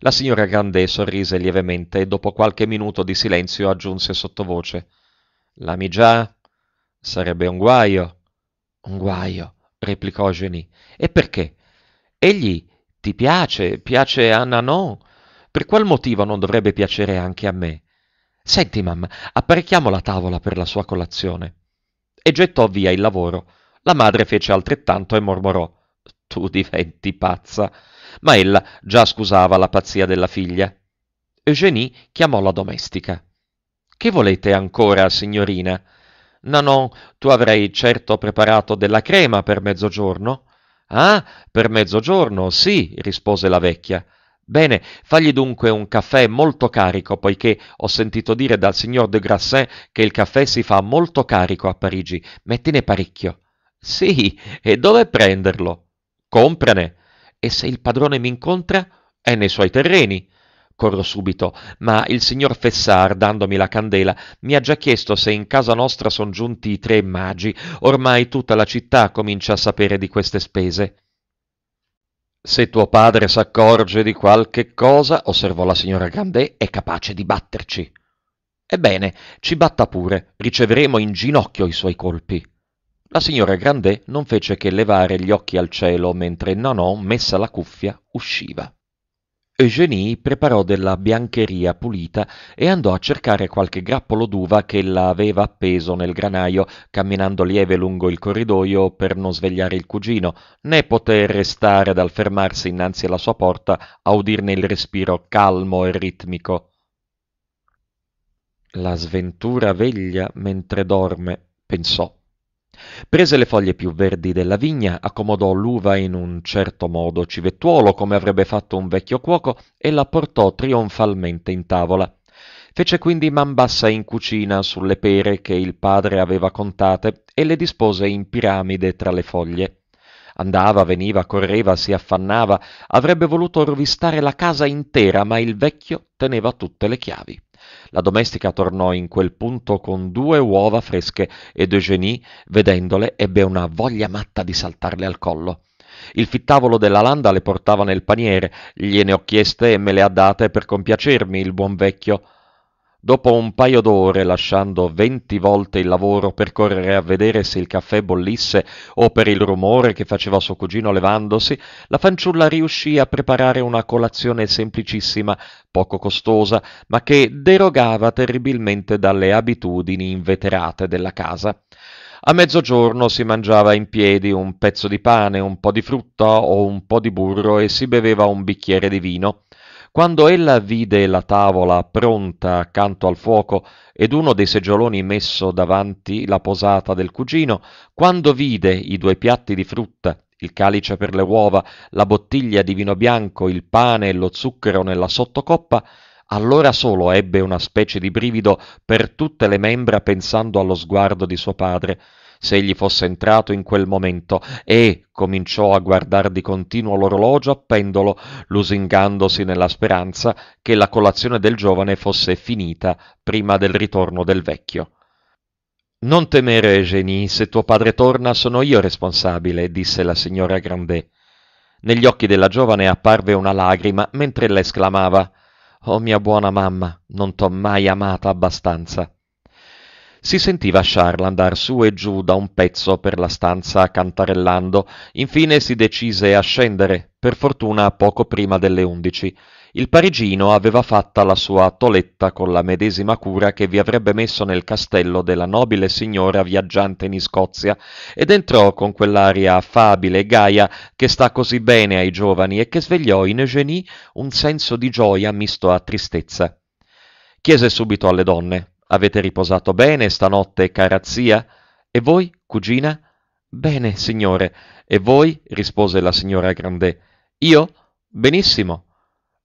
La signora Grandet sorrise lievemente e dopo qualche minuto di silenzio aggiunse sottovoce. L'ami già? Sarebbe un guaio. Un guaio, replicò Genie. E perché? Egli ti piace, piace a Nanon. Per qual motivo non dovrebbe piacere anche a me? Senti, mamma, apparecchiamo la tavola per la sua colazione. E gettò via il lavoro. La madre fece altrettanto e mormorò. Tu diventi pazza ma ella già scusava la pazzia della figlia. Eugénie chiamò la domestica. Che volete ancora, signorina? Nanon, tu avrai certo preparato della crema per mezzogiorno? Ah, per mezzogiorno, sì, rispose la vecchia. Bene, fagli dunque un caffè molto carico, poiché ho sentito dire dal signor de Grassin che il caffè si fa molto carico a Parigi. Mettine parecchio. Sì, e dove prenderlo? Comprane e se il padrone mi incontra è nei suoi terreni. Corro subito, ma il signor Fessar, dandomi la candela, mi ha già chiesto se in casa nostra son giunti i tre magi. Ormai tutta la città comincia a sapere di queste spese. Se tuo padre s'accorge di qualche cosa, osservò la signora Grandet, è capace di batterci. Ebbene, ci batta pure, riceveremo in ginocchio i suoi colpi. La signora Grandet non fece che levare gli occhi al cielo mentre Nanon, messa la cuffia, usciva. Eugénie preparò della biancheria pulita e andò a cercare qualche grappolo d'uva che la aveva appeso nel granaio, camminando lieve lungo il corridoio per non svegliare il cugino, né poté restare dal fermarsi innanzi alla sua porta a udirne il respiro calmo e ritmico. La sventura veglia mentre dorme, pensò Prese le foglie più verdi della vigna, accomodò l'uva in un certo modo civettuolo, come avrebbe fatto un vecchio cuoco, e la portò trionfalmente in tavola. Fece quindi man bassa in cucina sulle pere che il padre aveva contate e le dispose in piramide tra le foglie. Andava, veniva, correva, si affannava, avrebbe voluto rovistare la casa intera, ma il vecchio teneva tutte le chiavi. La domestica tornò in quel punto con due uova fresche ed Eugenie, vedendole, ebbe una voglia matta di saltarle al collo. Il fittavolo della landa le portava nel paniere, gliene ho chieste e me le ha date per compiacermi il buon vecchio. Dopo un paio d'ore, lasciando venti volte il lavoro per correre a vedere se il caffè bollisse o per il rumore che faceva suo cugino levandosi, la fanciulla riuscì a preparare una colazione semplicissima, poco costosa, ma che derogava terribilmente dalle abitudini inveterate della casa. A mezzogiorno si mangiava in piedi un pezzo di pane, un po' di frutta o un po' di burro e si beveva un bicchiere di vino. Quando ella vide la tavola pronta accanto al fuoco ed uno dei seggioloni messo davanti la posata del cugino, quando vide i due piatti di frutta, il calice per le uova, la bottiglia di vino bianco, il pane e lo zucchero nella sottocoppa, allora solo ebbe una specie di brivido per tutte le membra pensando allo sguardo di suo padre se egli fosse entrato in quel momento e cominciò a guardar di continuo l'orologio a pendolo, lusingandosi nella speranza che la colazione del giovane fosse finita prima del ritorno del vecchio. Non temere, Eugénie, se tuo padre torna sono io responsabile, disse la signora Grandet. Negli occhi della giovane apparve una lagrima mentre ella esclamava Oh mia buona mamma, non t'ho mai amata abbastanza. Si sentiva Charles andar su e giù da un pezzo per la stanza cantarellando. Infine si decise a scendere, per fortuna poco prima delle undici. Il parigino aveva fatta la sua toletta con la medesima cura che vi avrebbe messo nel castello della nobile signora viaggiante in Scozia ed entrò con quell'aria affabile e gaia che sta così bene ai giovani e che svegliò in Eugénie un senso di gioia misto a tristezza. Chiese subito alle donne Avete riposato bene stanotte, cara zia? E voi, cugina? Bene, signore. E voi? rispose la signora Grandet. Io? Benissimo.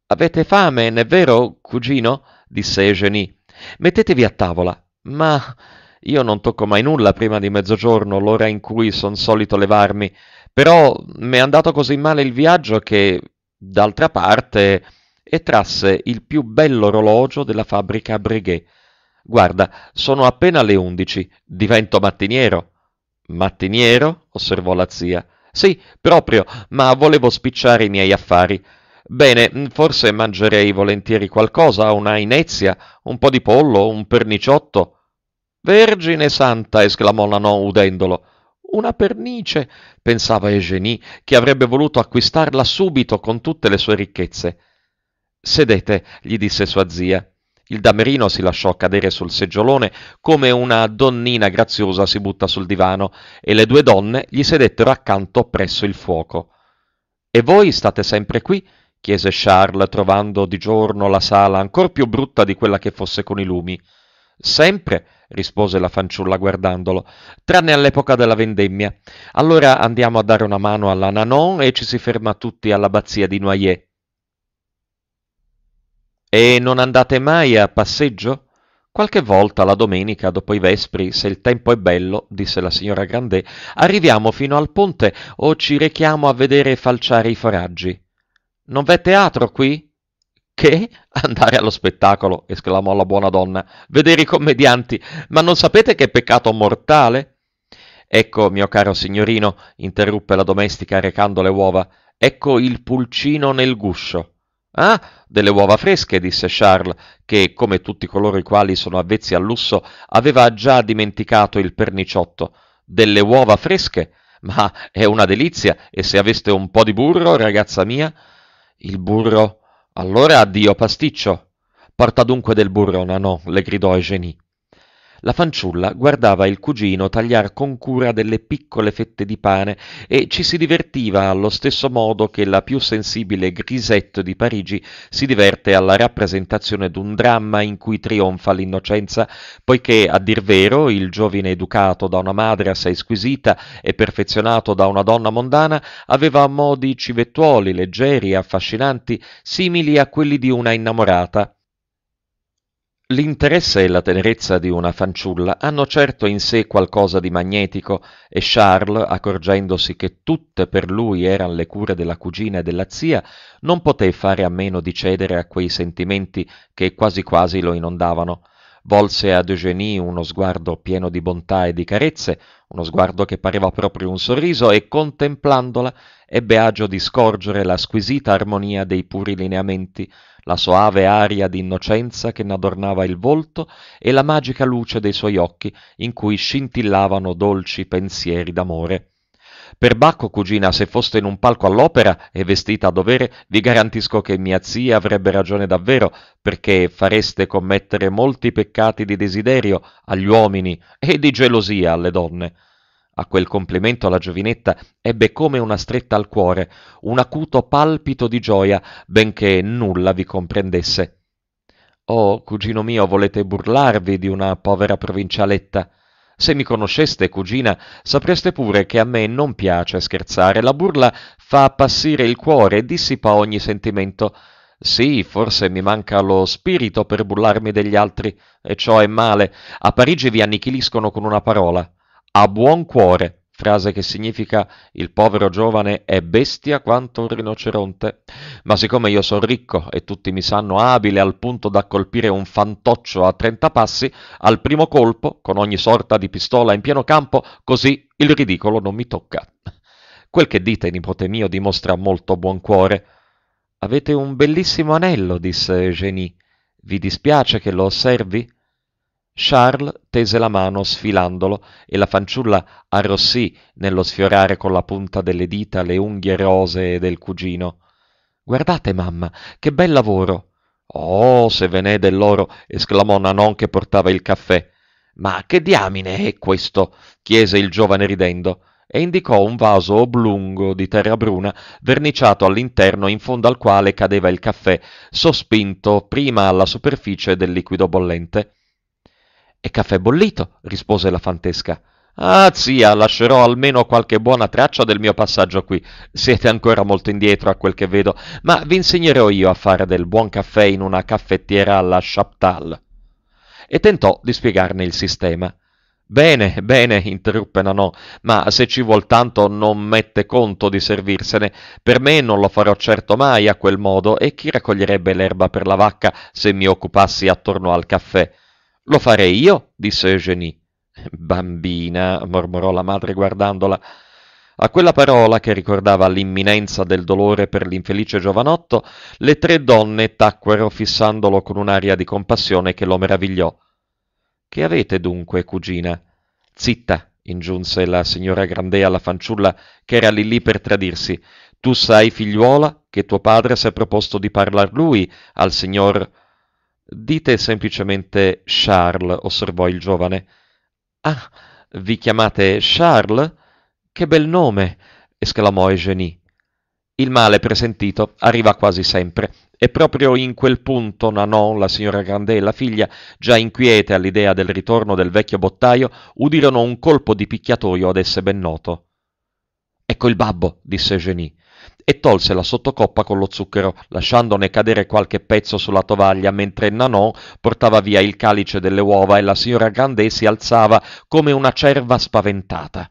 Avete fame, n'è vero, cugino? disse Eugenie. Mettetevi a tavola. Ma io non tocco mai nulla prima di mezzogiorno, l'ora in cui son solito levarmi. Però m'è andato così male il viaggio che, d'altra parte, e trasse il più bello orologio della fabbrica Breguet Guarda, sono appena le undici, divento mattiniero. Mattiniero? osservò la zia. Sì, proprio, ma volevo spicciare i miei affari. Bene, forse mangerei volentieri qualcosa, una inezia, un po' di pollo, un perniciotto. Vergine santa! esclamò la Lanò udendolo. Una pernice, pensava Eugenie, che avrebbe voluto acquistarla subito con tutte le sue ricchezze. Sedete, gli disse sua zia. Il damerino si lasciò cadere sul seggiolone come una donnina graziosa si butta sul divano e le due donne gli sedettero accanto presso il fuoco. E voi state sempre qui? chiese Charles, trovando di giorno la sala ancor più brutta di quella che fosse con i lumi. Sempre, rispose la fanciulla guardandolo, tranne all'epoca della vendemmia. Allora andiamo a dare una mano alla Nanon e ci si ferma tutti all'abbazia di Noyers. E non andate mai a passeggio? Qualche volta la domenica, dopo i vespri, se il tempo è bello, disse la signora Grandet, arriviamo fino al ponte o ci rechiamo a vedere falciare i foraggi. Non v'è teatro qui? Che? Andare allo spettacolo, esclamò la buona donna. Vedere i commedianti. Ma non sapete che peccato mortale? Ecco, mio caro signorino, interruppe la domestica recando le uova, ecco il pulcino nel guscio. Ah, delle uova fresche, disse Charles, che, come tutti coloro i quali sono avvezzi al lusso, aveva già dimenticato il perniciotto. Delle uova fresche? Ma è una delizia, e se aveste un po' di burro, ragazza mia? Il burro? Allora addio pasticcio. Porta dunque del burro, Nanò, le gridò Eugénie. La fanciulla guardava il cugino tagliar con cura delle piccole fette di pane e ci si divertiva allo stesso modo che la più sensibile Grisette di Parigi si diverte alla rappresentazione d'un dramma in cui trionfa l'innocenza, poiché, a dir vero, il giovine educato da una madre assai squisita e perfezionato da una donna mondana aveva modi civettuoli, leggeri, affascinanti, simili a quelli di una innamorata L'interesse e la tenerezza di una fanciulla hanno certo in sé qualcosa di magnetico e Charles, accorgendosi che tutte per lui eran le cure della cugina e della zia, non poté fare a meno di cedere a quei sentimenti che quasi quasi lo inondavano volse ad Eugenie uno sguardo pieno di bontà e di carezze, uno sguardo che pareva proprio un sorriso, e contemplandola ebbe agio di scorgere la squisita armonia dei puri lineamenti, la soave aria di innocenza che n'adornava il volto e la magica luce dei suoi occhi in cui scintillavano dolci pensieri d'amore. Perbacco, cugina, se foste in un palco all'opera e vestita a dovere, vi garantisco che mia zia avrebbe ragione davvero, perché fareste commettere molti peccati di desiderio agli uomini e di gelosia alle donne. A quel complimento la giovinetta ebbe come una stretta al cuore, un acuto palpito di gioia, benché nulla vi comprendesse. Oh, cugino mio, volete burlarvi di una povera provincialetta? Se mi conosceste, cugina, sapreste pure che a me non piace scherzare. La burla fa appassire il cuore e dissipa ogni sentimento. Sì, forse mi manca lo spirito per bullarmi degli altri, e ciò è male. A Parigi vi annichiliscono con una parola. A buon cuore frase che significa il povero giovane è bestia quanto un rinoceronte, ma siccome io sono ricco e tutti mi sanno abile al punto da colpire un fantoccio a trenta passi, al primo colpo, con ogni sorta di pistola in pieno campo, così il ridicolo non mi tocca. Quel che dite, nipote mio, dimostra molto buon cuore. Avete un bellissimo anello, disse Eugénie. Vi dispiace che lo osservi? Charles tese la mano sfilandolo e la fanciulla arrossì nello sfiorare con la punta delle dita le unghie rosee del cugino. Guardate, mamma, che bel lavoro! Oh, se ve n'è dell'oro! esclamò Nanon che portava il caffè. Ma che diamine è questo? chiese il giovane ridendo e indicò un vaso oblungo di terra bruna, verniciato all'interno in fondo al quale cadeva il caffè, sospinto prima alla superficie del liquido bollente. E caffè bollito, rispose la fantesca. Ah, zia, lascerò almeno qualche buona traccia del mio passaggio qui. Siete ancora molto indietro a quel che vedo, ma vi insegnerò io a fare del buon caffè in una caffettiera alla Chaptal. E tentò di spiegarne il sistema. Bene, bene, interruppe Nanò, ma se ci vuol tanto non mette conto di servirsene. Per me non lo farò certo mai a quel modo, e chi raccoglierebbe l'erba per la vacca se mi occupassi attorno al caffè? Lo farei io, disse Eugenie. Bambina, mormorò la madre guardandola. A quella parola, che ricordava l'imminenza del dolore per l'infelice giovanotto, le tre donne tacquero fissandolo con un'aria di compassione che lo meravigliò. Che avete dunque, cugina? Zitta, ingiunse la signora Grandea alla fanciulla che era lì lì per tradirsi. Tu sai, figliuola, che tuo padre s'è proposto di parlar lui al signor Dite semplicemente Charles, osservò il giovane. Ah, vi chiamate Charles? Che bel nome! esclamò Eugenie. Il male presentito arriva quasi sempre, e proprio in quel punto Nanon, la signora Grandet e la figlia, già inquiete all'idea del ritorno del vecchio bottaio, udirono un colpo di picchiatoio ad esse ben noto. Ecco il babbo, disse Eugenie e tolse la sottocoppa con lo zucchero, lasciandone cadere qualche pezzo sulla tovaglia, mentre Nanon portava via il calice delle uova e la signora Grandet si alzava come una cerva spaventata.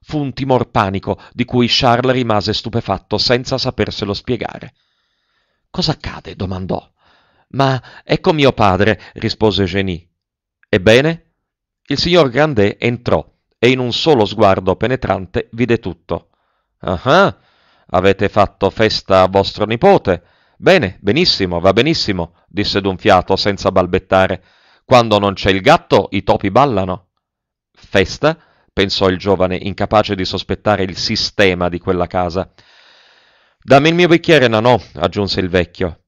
Fu un timor panico di cui Charles rimase stupefatto senza saperselo spiegare. Cosa accade? domandò. Ma ecco mio padre, rispose Genie. Ebbene? Il signor Grandet entrò e in un solo sguardo penetrante vide tutto. Ah, Avete fatto festa a vostro nipote? Bene, benissimo, va benissimo, disse d'un fiato, senza balbettare. Quando non c'è il gatto, i topi ballano. Festa? pensò il giovane, incapace di sospettare il sistema di quella casa. Dammi il mio bicchiere, Nanò, aggiunse il vecchio.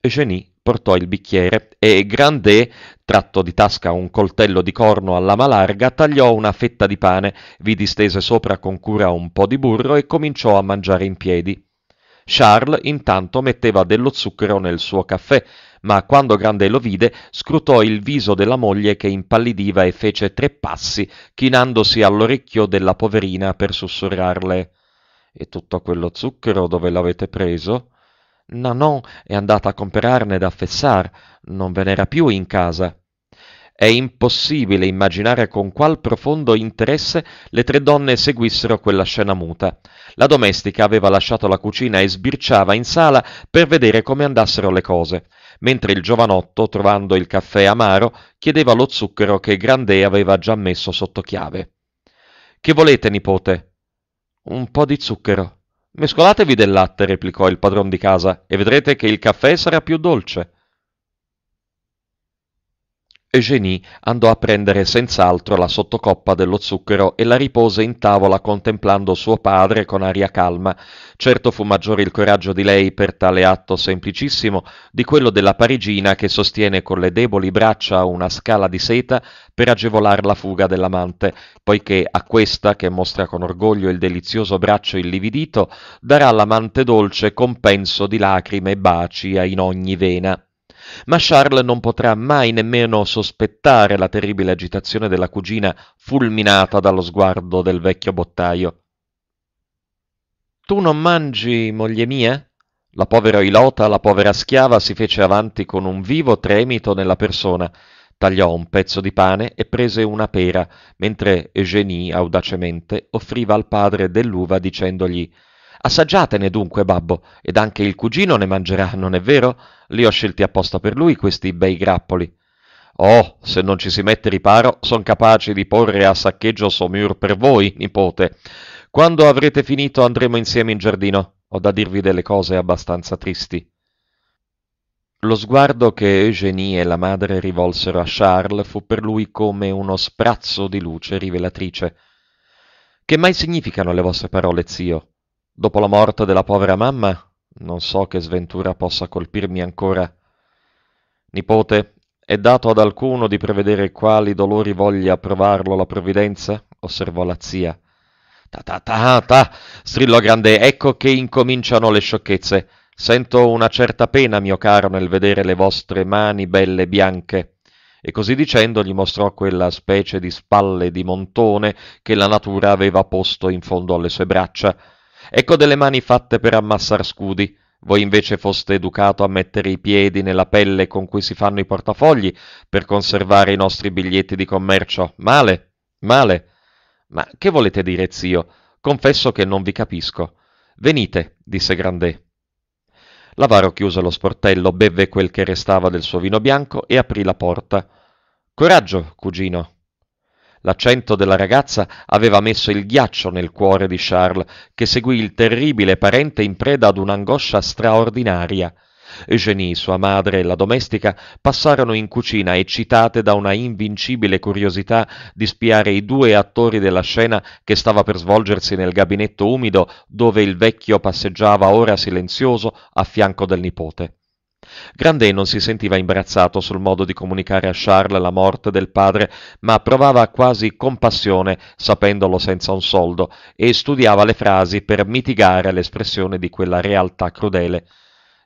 Genie portò il bicchiere e Grandet, tratto di tasca un coltello di corno alla larga, tagliò una fetta di pane, vi distese sopra con cura un po' di burro e cominciò a mangiare in piedi. Charles intanto metteva dello zucchero nel suo caffè, ma quando Grandet lo vide scrutò il viso della moglie che impallidiva e fece tre passi, chinandosi all'orecchio della poverina per sussurrarle E tutto quello zucchero dove l'avete preso? Nanon è andata a comprarne da Fessar, non ve n'era più in casa. È impossibile immaginare con qual profondo interesse le tre donne seguissero quella scena muta. La domestica aveva lasciato la cucina e sbirciava in sala per vedere come andassero le cose, mentre il giovanotto, trovando il caffè amaro, chiedeva lo zucchero che Grandet aveva già messo sotto chiave. Che volete, nipote? Un po' di zucchero. Mescolatevi del latte, replicò il padron di casa, e vedrete che il caffè sarà più dolce. Eugénie andò a prendere senz'altro la sottocoppa dello zucchero e la ripose in tavola contemplando suo padre con aria calma. Certo fu maggiore il coraggio di lei per tale atto semplicissimo di quello della parigina che sostiene con le deboli braccia una scala di seta per agevolar la fuga dell'amante, poiché a questa, che mostra con orgoglio il delizioso braccio illividito, darà all'amante dolce compenso di lacrime e baci in ogni vena. Ma Charles non potrà mai nemmeno sospettare la terribile agitazione della cugina fulminata dallo sguardo del vecchio bottaio. Tu non mangi, moglie mia? La povera Ilota, la povera schiava, si fece avanti con un vivo tremito nella persona, tagliò un pezzo di pane e prese una pera, mentre Eugénie audacemente offriva al padre dell'uva dicendogli Assaggiatene dunque, babbo, ed anche il cugino ne mangerà, non è vero? Li ho scelti apposta per lui questi bei grappoli. Oh, se non ci si mette riparo, son capaci di porre a saccheggio Somur per voi, nipote. Quando avrete finito andremo insieme in giardino. Ho da dirvi delle cose abbastanza tristi. Lo sguardo che Eugenie e la madre rivolsero a Charles fu per lui come uno sprazzo di luce rivelatrice. Che mai significano le vostre parole, zio? Dopo la morte della povera mamma, non so che sventura possa colpirmi ancora. Nipote, è dato ad alcuno di prevedere quali dolori voglia provarlo la provvidenza? osservò la zia. Ta ta ta ta! strillò Grande, ecco che incominciano le sciocchezze. Sento una certa pena, mio caro, nel vedere le vostre mani belle bianche. E così dicendo gli mostrò quella specie di spalle di montone che la natura aveva posto in fondo alle sue braccia Ecco delle mani fatte per ammassar scudi. Voi invece foste educato a mettere i piedi nella pelle con cui si fanno i portafogli per conservare i nostri biglietti di commercio. Male, male. Ma che volete dire, zio? Confesso che non vi capisco. Venite, disse Grandet. L'avaro chiuse lo sportello, bevve quel che restava del suo vino bianco e aprì la porta. Coraggio, cugino, L'accento della ragazza aveva messo il ghiaccio nel cuore di Charles, che seguì il terribile parente in preda ad un'angoscia straordinaria. Eugénie, sua madre e la domestica passarono in cucina eccitate da una invincibile curiosità di spiare i due attori della scena che stava per svolgersi nel gabinetto umido dove il vecchio passeggiava ora silenzioso a fianco del nipote. Grandet non si sentiva imbarazzato sul modo di comunicare a Charles la morte del padre, ma provava quasi compassione, sapendolo senza un soldo, e studiava le frasi per mitigare l'espressione di quella realtà crudele.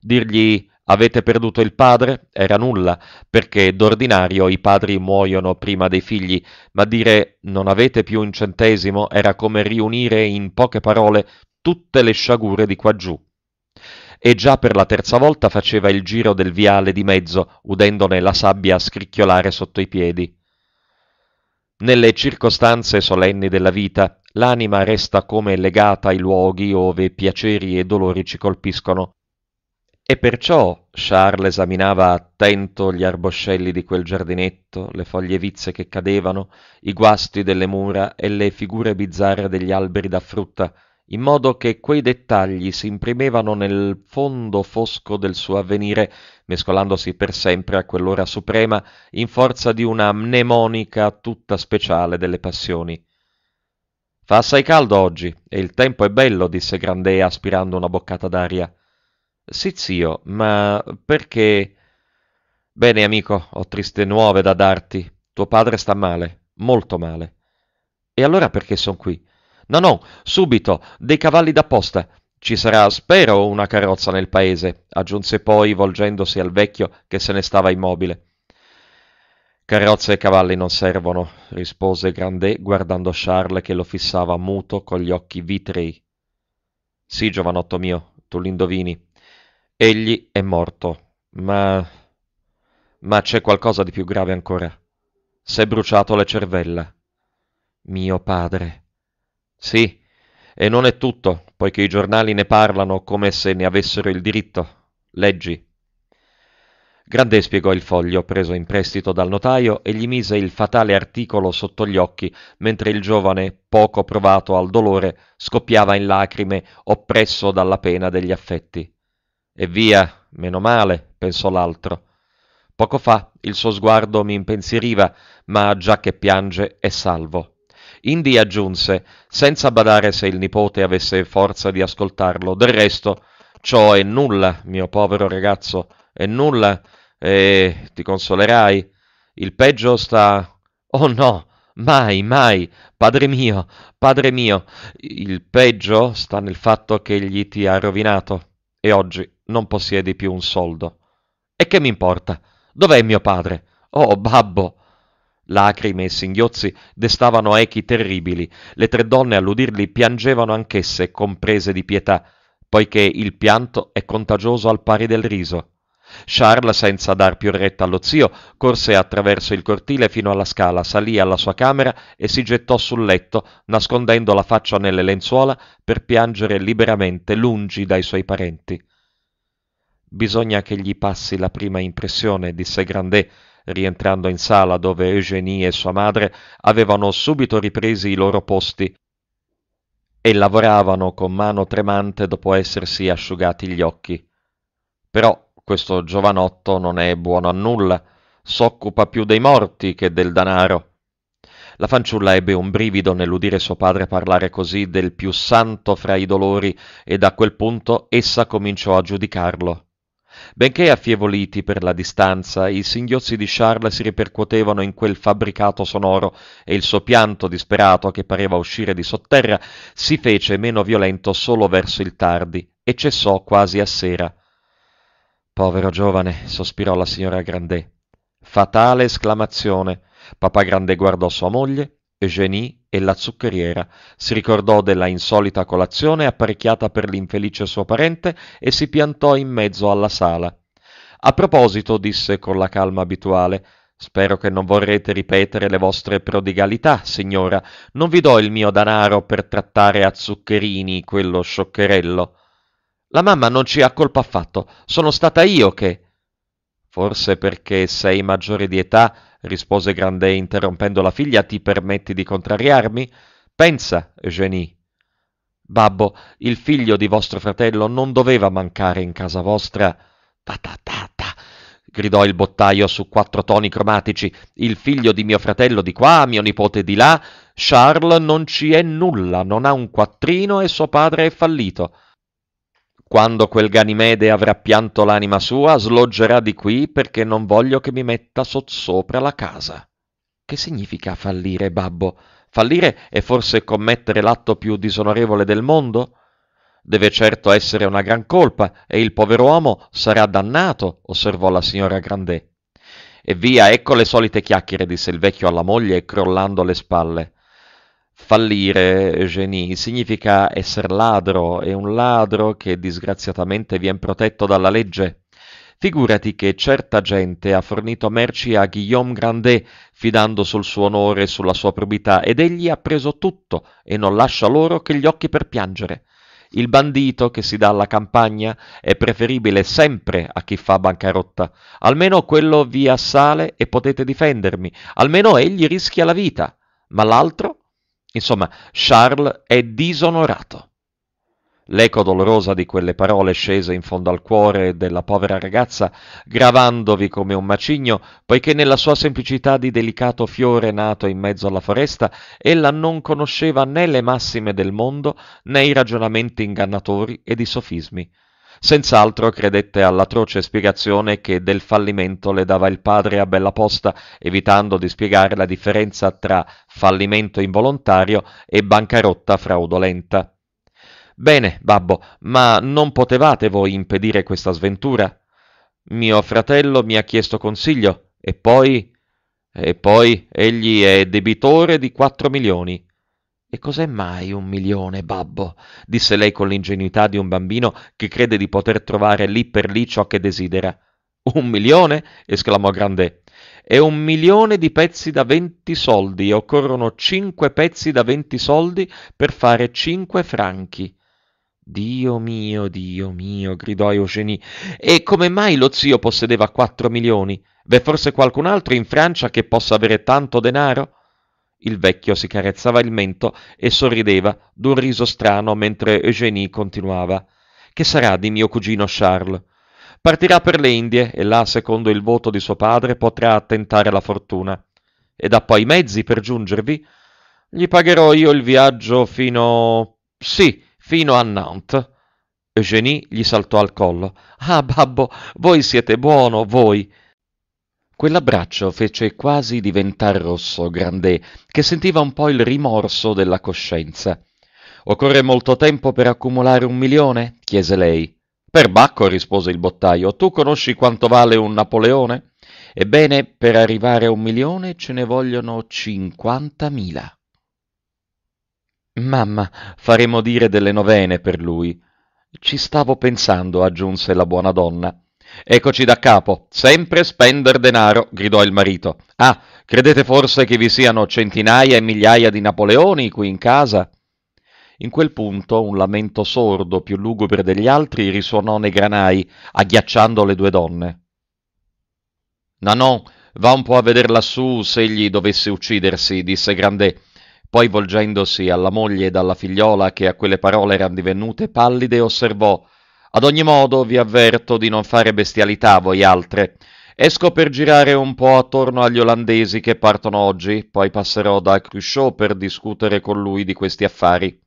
Dirgli Avete perduto il padre? Era nulla, perché d'ordinario i padri muoiono prima dei figli, ma dire non avete più un centesimo era come riunire in poche parole tutte le sciagure di quaggiù e già per la terza volta faceva il giro del viale di mezzo, udendone la sabbia scricchiolare sotto i piedi. Nelle circostanze solenni della vita, l'anima resta come legata ai luoghi ove piaceri e dolori ci colpiscono. E perciò Charles esaminava attento gli arboscelli di quel giardinetto, le foglie vizze che cadevano, i guasti delle mura e le figure bizzarre degli alberi da frutta, in modo che quei dettagli si imprimevano nel fondo fosco del suo avvenire, mescolandosi per sempre a quell'ora suprema in forza di una mnemonica tutta speciale delle passioni. Fa assai caldo oggi e il tempo è bello, disse Grandea aspirando una boccata d'aria. Sì, zio, ma perché... Bene, amico, ho triste nuove da darti. Tuo padre sta male, molto male. E allora perché son qui? No, no, subito, dei cavalli d'apposta. Ci sarà, spero, una carrozza nel paese, aggiunse poi, volgendosi al vecchio che se ne stava immobile. Carrozze e cavalli non servono, rispose Grandet guardando Charles che lo fissava muto con gli occhi vitrei. Sì, giovanotto mio, tu l'indovini. Egli è morto, ma... ma c'è qualcosa di più grave ancora. S'è bruciato le cervella. Mio padre. Sì, e non è tutto, poiché i giornali ne parlano come se ne avessero il diritto. Leggi. Grande spiegò il foglio preso in prestito dal notaio e gli mise il fatale articolo sotto gli occhi, mentre il giovane, poco provato al dolore, scoppiava in lacrime, oppresso dalla pena degli affetti. E via, meno male, pensò l'altro. Poco fa il suo sguardo mi impensieriva, ma già che piange è salvo. Indy aggiunse, senza badare se il nipote avesse forza di ascoltarlo, del resto ciò è nulla, mio povero ragazzo, è nulla, e ti consolerai. Il peggio sta... Oh no, mai, mai, padre mio, padre mio, il peggio sta nel fatto che egli ti ha rovinato e oggi non possiedi più un soldo. E che mi importa? Dov'è mio padre? Oh babbo, Lacrime e singhiozzi destavano echi terribili, le tre donne all'udirli piangevano anch'esse, comprese di pietà, poiché il pianto è contagioso al pari del riso. Charles, senza dar più retta allo zio, corse attraverso il cortile fino alla scala, salì alla sua camera e si gettò sul letto, nascondendo la faccia nelle lenzuola per piangere liberamente lungi dai suoi parenti. Bisogna che gli passi la prima impressione, disse Grandet, rientrando in sala dove Eugénie e sua madre avevano subito ripresi i loro posti e lavoravano con mano tremante dopo essersi asciugati gli occhi. Però questo giovanotto non è buono a nulla, s'occupa più dei morti che del danaro. La fanciulla ebbe un brivido nell'udire suo padre parlare così del più santo fra i dolori e da quel punto essa cominciò a giudicarlo. Benché affievoliti per la distanza, i singhiozzi di Charles si ripercuotevano in quel fabbricato sonoro e il suo pianto disperato, che pareva uscire di sotterra, si fece meno violento solo verso il tardi e cessò quasi a sera. Povero giovane, sospirò la signora Grandet. Fatale esclamazione. Papà Grandet guardò sua moglie, Eugénie e la zuccheriera. Si ricordò della insolita colazione apparecchiata per l'infelice suo parente e si piantò in mezzo alla sala. A proposito, disse con la calma abituale, Spero che non vorrete ripetere le vostre prodigalità, signora. Non vi do il mio danaro per trattare a zuccherini quello scioccherello. La mamma non ci ha colpa affatto. Sono stata io che. Forse perché sei maggiore di età rispose Grandet interrompendo la figlia, ti permetti di contrariarmi? Pensa, Eugenie. Babbo, il figlio di vostro fratello non doveva mancare in casa vostra. Ta ta ta ta, gridò il bottaio su quattro toni cromatici. Il figlio di mio fratello di qua, mio nipote di là. Charles non ci è nulla, non ha un quattrino e suo padre è fallito. Quando quel Ganimede avrà pianto l'anima sua, sloggerà di qui perché non voglio che mi metta sottosopra la casa. Che significa fallire, babbo? Fallire è forse commettere l'atto più disonorevole del mondo? Deve certo essere una gran colpa e il povero uomo sarà dannato, osservò la signora Grandet. E via, ecco le solite chiacchiere, disse il vecchio alla moglie, crollando le spalle. Fallire, Genie, significa essere ladro e un ladro che disgraziatamente viene protetto dalla legge. Figurati che certa gente ha fornito merci a Guillaume Grandet, fidando sul suo onore e sulla sua probità, ed egli ha preso tutto e non lascia loro che gli occhi per piangere. Il bandito che si dà alla campagna è preferibile sempre a chi fa bancarotta. Almeno quello vi assale e potete difendermi, almeno egli rischia la vita, ma l'altro Insomma, Charles è disonorato. L'eco dolorosa di quelle parole scese in fondo al cuore della povera ragazza, gravandovi come un macigno, poiché nella sua semplicità di delicato fiore nato in mezzo alla foresta, ella non conosceva né le massime del mondo né i ragionamenti ingannatori e i sofismi Senz'altro credette all'atroce spiegazione che del fallimento le dava il padre a bella posta, evitando di spiegare la differenza tra fallimento involontario e bancarotta fraudolenta. Bene, babbo, ma non potevate voi impedire questa sventura? Mio fratello mi ha chiesto consiglio e poi... E poi egli è debitore di quattro milioni. E cos'è mai un milione, babbo? disse lei con l'ingenuità di un bambino che crede di poter trovare lì per lì ciò che desidera. Un milione? esclamò Grandet. È un milione di pezzi da venti soldi e occorrono cinque pezzi da venti soldi per fare cinque franchi. Dio mio, Dio mio, gridò Eugenie. E come mai lo zio possedeva quattro milioni? V'è forse qualcun altro in Francia che possa avere tanto denaro? Il vecchio si carezzava il mento e sorrideva d'un riso strano mentre Eugenie continuava. Che sarà di mio cugino Charles? Partirà per le Indie e là, secondo il voto di suo padre, potrà tentare la fortuna. Ed ha poi mezzi per giungervi? Gli pagherò io il viaggio fino... sì, fino a Nantes. Eugenie gli saltò al collo. Ah, babbo, voi siete buono, voi. Quell'abbraccio fece quasi diventar rosso Grandet, che sentiva un po' il rimorso della coscienza. Occorre molto tempo per accumulare un milione? chiese lei. Perbacco, rispose il bottaio, tu conosci quanto vale un Napoleone? Ebbene, per arrivare a un milione ce ne vogliono cinquantamila. Mamma, faremo dire delle novene per lui. Ci stavo pensando, aggiunse la buona donna. Eccoci da capo, sempre spender denaro, gridò il marito. Ah, credete forse che vi siano centinaia e migliaia di Napoleoni qui in casa? In quel punto un lamento sordo, più lugubre degli altri, risuonò nei granai, agghiacciando le due donne. Nanon, va un po' a veder lassù se egli dovesse uccidersi, disse Grandet. Poi volgendosi alla moglie ed alla figliola, che a quelle parole erano divenute pallide, osservò ad ogni modo vi avverto di non fare bestialità voi altre. Esco per girare un po' attorno agli olandesi che partono oggi, poi passerò da Cruchot per discutere con lui di questi affari.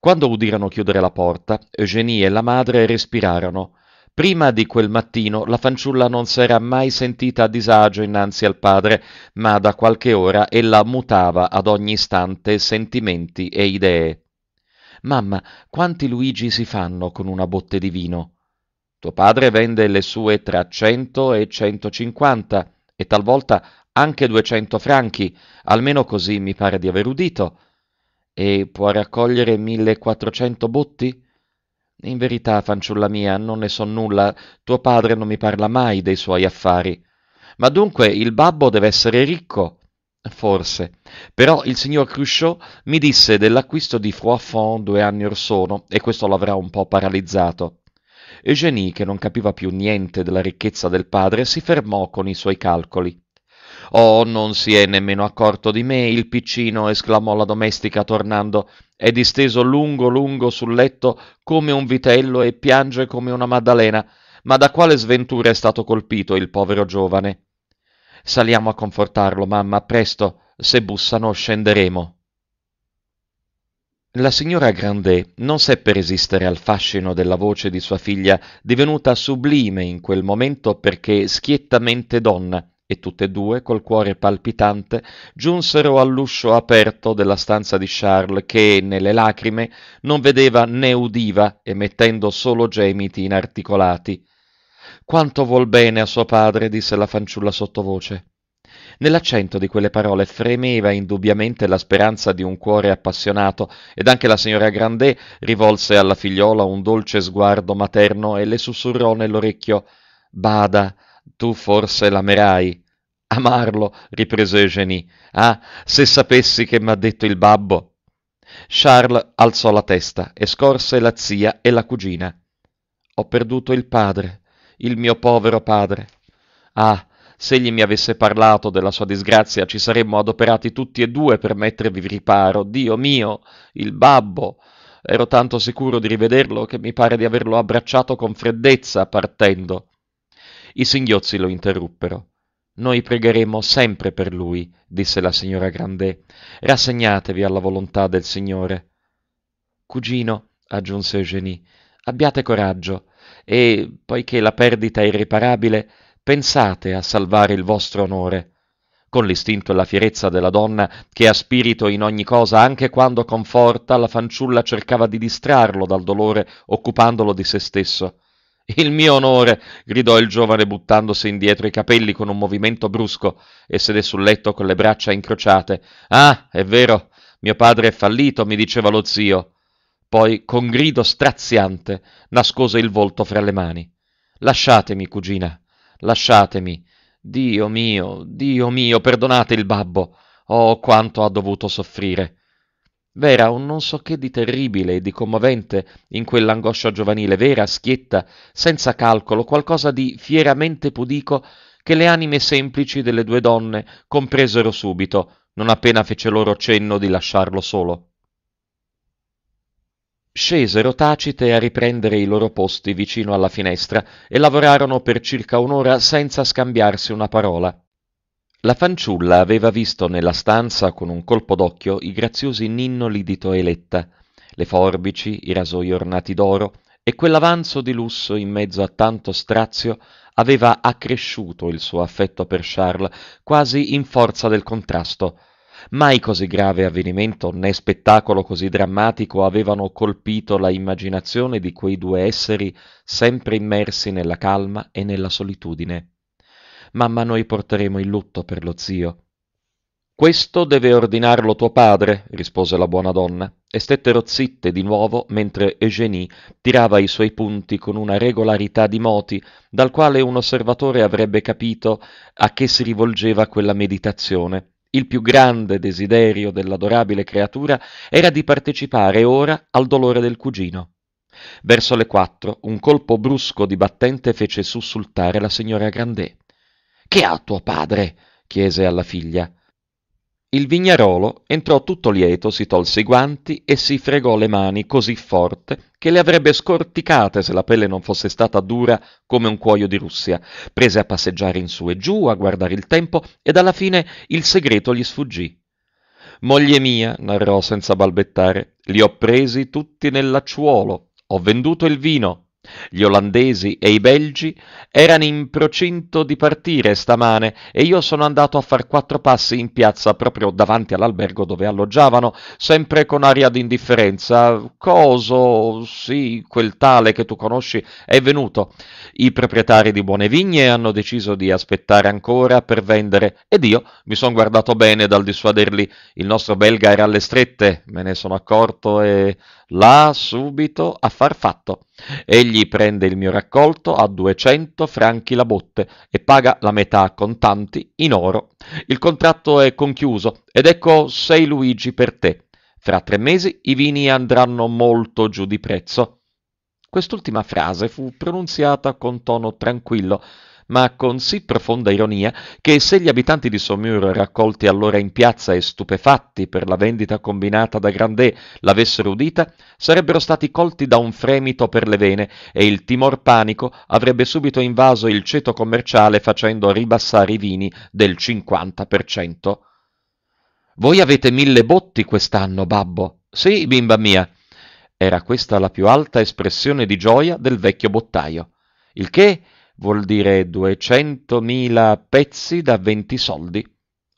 Quando udirono chiudere la porta, Eugenie e la madre respirarono. Prima di quel mattino la fanciulla non s'era mai sentita a disagio innanzi al padre, ma da qualche ora ella mutava ad ogni istante sentimenti e idee. Mamma, quanti Luigi si fanno con una botte di vino? Tuo padre vende le sue tra cento e centocinquanta, e talvolta anche duecento franchi, almeno così mi pare di aver udito. E può raccogliere 1400 botti? In verità, fanciulla mia, non ne so nulla, tuo padre non mi parla mai dei suoi affari. Ma dunque il babbo deve essere ricco. Forse. Però il signor Cruchot mi disse dell'acquisto di Froidfond due anni or sono e questo l'avrà un po' paralizzato. Eugénie, che non capiva più niente della ricchezza del padre, si fermò con i suoi calcoli. Oh, non si è nemmeno accorto di me, il piccino, esclamò la domestica tornando. È disteso lungo, lungo sul letto come un vitello e piange come una maddalena. Ma da quale sventura è stato colpito il povero giovane? Saliamo a confortarlo, mamma, presto, se bussano scenderemo. La signora Grandet non seppe resistere al fascino della voce di sua figlia, divenuta sublime in quel momento perché schiettamente donna, e tutte e due, col cuore palpitante, giunsero all'uscio aperto della stanza di Charles che, nelle lacrime, non vedeva né udiva, emettendo solo gemiti inarticolati. Quanto vuol bene a suo padre, disse la fanciulla sottovoce. Nell'accento di quelle parole fremeva indubbiamente la speranza di un cuore appassionato, ed anche la signora Grandet rivolse alla figliola un dolce sguardo materno e le sussurrò nell'orecchio Bada, tu forse l'amerai. Amarlo, riprese Eugenie. Ah, se sapessi che m'ha detto il babbo. Charles alzò la testa e scorse la zia e la cugina. Ho perduto il padre, il mio povero padre. Ah, se egli mi avesse parlato della sua disgrazia, ci saremmo adoperati tutti e due per mettervi riparo. Dio mio, il babbo! Ero tanto sicuro di rivederlo che mi pare di averlo abbracciato con freddezza partendo. I singhiozzi lo interruppero. Noi pregheremo sempre per lui, disse la signora Grandet. Rassegnatevi alla volontà del Signore. Cugino, aggiunse Eugénie, abbiate coraggio e, poiché la perdita è irreparabile, pensate a salvare il vostro onore. Con l'istinto e la fierezza della donna, che ha spirito in ogni cosa, anche quando conforta, la fanciulla cercava di distrarlo dal dolore, occupandolo di se stesso. Il mio onore! gridò il giovane buttandosi indietro i capelli con un movimento brusco e sedé sul letto con le braccia incrociate. Ah, è vero, mio padre è fallito, mi diceva lo zio poi con grido straziante nascose il volto fra le mani. Lasciatemi, cugina, lasciatemi. Dio mio, Dio mio, perdonate il babbo. Oh, quanto ha dovuto soffrire. Vera un non so che di terribile e di commovente in quell'angoscia giovanile, vera, schietta, senza calcolo, qualcosa di fieramente pudico che le anime semplici delle due donne compresero subito, non appena fece loro cenno di lasciarlo solo. Scesero tacite a riprendere i loro posti vicino alla finestra e lavorarono per circa un'ora senza scambiarsi una parola. La fanciulla aveva visto nella stanza con un colpo d'occhio i graziosi ninnoli di toeletta, le forbici, i rasoi ornati d'oro e quell'avanzo di lusso in mezzo a tanto strazio aveva accresciuto il suo affetto per Charles quasi in forza del contrasto Mai così grave avvenimento né spettacolo così drammatico avevano colpito la immaginazione di quei due esseri sempre immersi nella calma e nella solitudine. Mamma noi porteremo il lutto per lo zio. Questo deve ordinarlo tuo padre, rispose la buona donna, e stettero zitte di nuovo mentre Eugenie tirava i suoi punti con una regolarità di moti dal quale un osservatore avrebbe capito a che si rivolgeva quella meditazione il più grande desiderio dell'adorabile creatura era di partecipare ora al dolore del cugino. Verso le quattro un colpo brusco di battente fece sussultare la signora Grandet. Che ha tuo padre? chiese alla figlia. Il vignarolo entrò tutto lieto, si tolse i guanti e si fregò le mani così forte che le avrebbe scorticate se la pelle non fosse stata dura come un cuoio di Russia. Prese a passeggiare in su e giù, a guardare il tempo, ed alla fine il segreto gli sfuggì. Moglie mia, narrò senza balbettare, li ho presi tutti nell'acciuolo, ho venduto il vino, gli olandesi e i belgi erano in procinto di partire stamane e io sono andato a far quattro passi in piazza proprio davanti all'albergo dove alloggiavano, sempre con aria d'indifferenza. Coso, sì, quel tale che tu conosci è venuto. I proprietari di buone vigne hanno deciso di aspettare ancora per vendere ed io mi sono guardato bene dal dissuaderli. Il nostro belga era alle strette, me ne sono accorto e là subito affar fatto. Egli prende il mio raccolto a 200 franchi la botte e paga la metà contanti in oro. Il contratto è conchiuso ed ecco sei Luigi per te. Fra tre mesi i vini andranno molto giù di prezzo. Quest'ultima frase fu pronunziata con tono tranquillo, ma con sì profonda ironia che se gli abitanti di Saumur, raccolti allora in piazza e stupefatti per la vendita combinata da Grandet, l'avessero udita, sarebbero stati colti da un fremito per le vene e il timor panico avrebbe subito invaso il ceto commerciale facendo ribassare i vini del 50%. Voi avete mille botti quest'anno, babbo. Sì, bimba mia. Era questa la più alta espressione di gioia del vecchio bottaio. Il che vuol dire 200.000 pezzi da 20 soldi.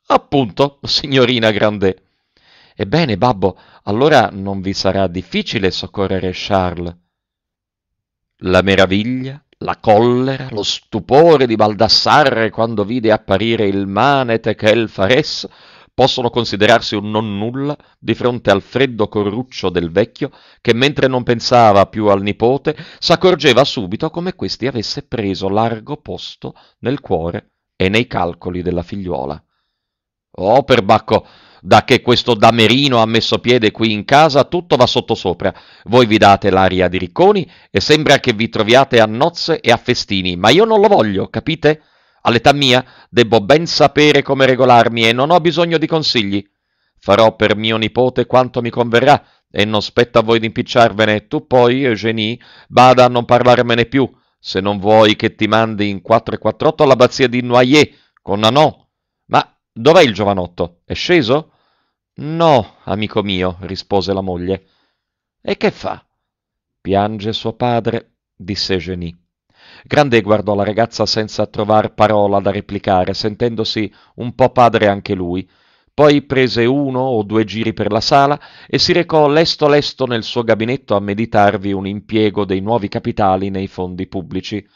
Appunto, signorina Grandet. Ebbene, babbo, allora non vi sarà difficile soccorrere Charles. La meraviglia, la collera, lo stupore di Baldassarre quando vide apparire il manete che el fares possono considerarsi un non nulla di fronte al freddo corruccio del vecchio che mentre non pensava più al nipote s'accorgeva subito come questi avesse preso largo posto nel cuore e nei calcoli della figliuola. Oh, perbacco, da che questo damerino ha messo piede qui in casa, tutto va sottosopra. Voi vi date l'aria di ricconi e sembra che vi troviate a nozze e a festini, ma io non lo voglio, capite? All'età mia debbo ben sapere come regolarmi e non ho bisogno di consigli. Farò per mio nipote quanto mi converrà e non spetta a voi d'impicciarvene. Tu poi, Eugenie, bada a non parlarmene più, se non vuoi che ti mandi in 448 all'abbazia di Noyer con Nanon. Ma dov'è il giovanotto? È sceso? No, amico mio, rispose la moglie. E che fa? Piange suo padre, disse Eugenie. Grandet guardò la ragazza senza trovar parola da replicare, sentendosi un po' padre anche lui. Poi prese uno o due giri per la sala e si recò lesto lesto nel suo gabinetto a meditarvi un impiego dei nuovi capitali nei fondi pubblici.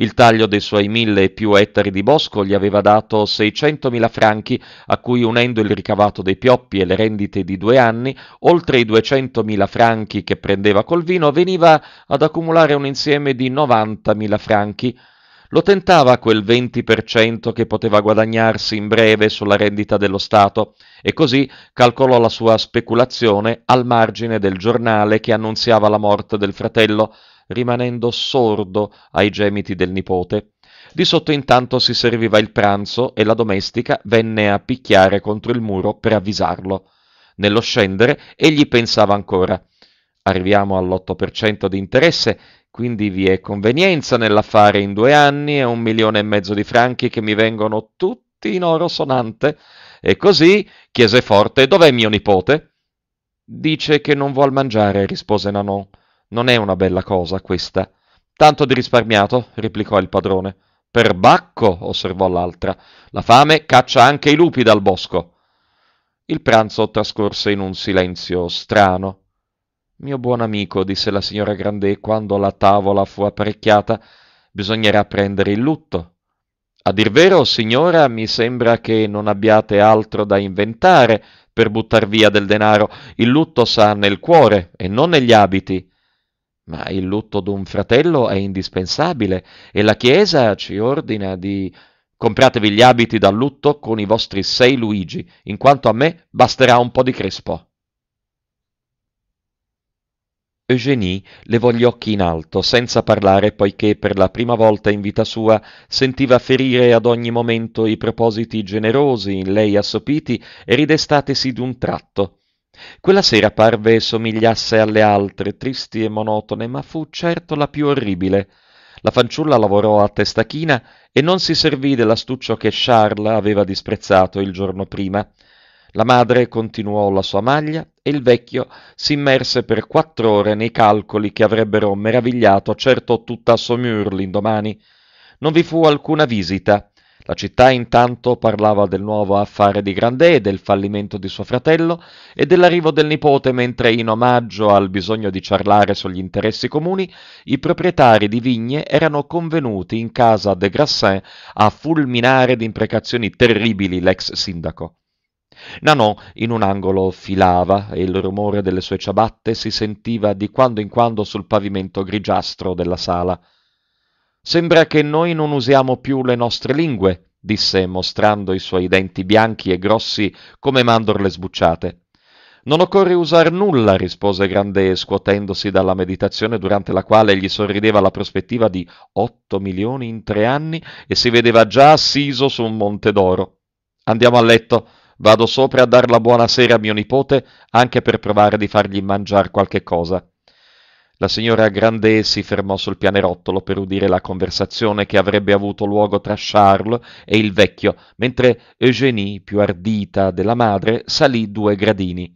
Il taglio dei suoi mille e più ettari di bosco gli aveva dato 600.000 franchi, a cui unendo il ricavato dei pioppi e le rendite di due anni, oltre i 200.000 franchi che prendeva col vino, veniva ad accumulare un insieme di 90.000 franchi. Lo tentava quel 20% che poteva guadagnarsi in breve sulla rendita dello Stato e così calcolò la sua speculazione al margine del giornale che annunziava la morte del fratello, rimanendo sordo ai gemiti del nipote. Di sotto intanto si serviva il pranzo e la domestica venne a picchiare contro il muro per avvisarlo. Nello scendere egli pensava ancora. Arriviamo all'8% di interesse, quindi vi è convenienza nell'affare in due anni e un milione e mezzo di franchi che mi vengono tutti in oro sonante. E così chiese forte: Dov'è mio nipote? Dice che non vuol mangiare, rispose Nanon. Non è una bella cosa questa. Tanto di risparmiato, replicò il padrone. Perbacco, osservò l'altra. La fame caccia anche i lupi dal bosco. Il pranzo trascorse in un silenzio strano. Mio buon amico, disse la signora Grandet quando la tavola fu apparecchiata, bisognerà prendere il lutto. A dir vero, signora, mi sembra che non abbiate altro da inventare per buttar via del denaro. Il lutto sa nel cuore e non negli abiti ma il lutto d'un fratello è indispensabile e la Chiesa ci ordina di compratevi gli abiti da lutto con i vostri sei Luigi, in quanto a me basterà un po' di crespo. Eugénie levò gli occhi in alto, senza parlare, poiché per la prima volta in vita sua sentiva ferire ad ogni momento i propositi generosi in lei assopiti e ridestatesi d'un tratto, quella sera parve somigliasse alle altre, tristi e monotone, ma fu certo la più orribile. La fanciulla lavorò a testa china e non si servì dell'astuccio che Charles aveva disprezzato il giorno prima. La madre continuò la sua maglia e il vecchio si immerse per quattro ore nei calcoli che avrebbero meravigliato certo tutta Saumur l'indomani. Non vi fu alcuna visita, la città intanto parlava del nuovo affare di Grandet, del fallimento di suo fratello e dell'arrivo del nipote, mentre in omaggio al bisogno di ciarlare sugli interessi comuni, i proprietari di vigne erano convenuti in casa de Grassin a fulminare di imprecazioni terribili l'ex sindaco. Nanò in un angolo filava e il rumore delle sue ciabatte si sentiva di quando in quando sul pavimento grigiastro della sala. Sembra che noi non usiamo più le nostre lingue, disse mostrando i suoi denti bianchi e grossi come mandorle sbucciate. Non occorre usar nulla, rispose Grande scuotendosi dalla meditazione durante la quale gli sorrideva la prospettiva di otto milioni in tre anni e si vedeva già assiso su un monte d'oro. Andiamo a letto, vado sopra a dar la buonasera a mio nipote anche per provare di fargli mangiar qualche cosa. La signora Grandet si fermò sul pianerottolo per udire la conversazione che avrebbe avuto luogo tra Charles e il vecchio, mentre Eugénie, più ardita della madre, salì due gradini.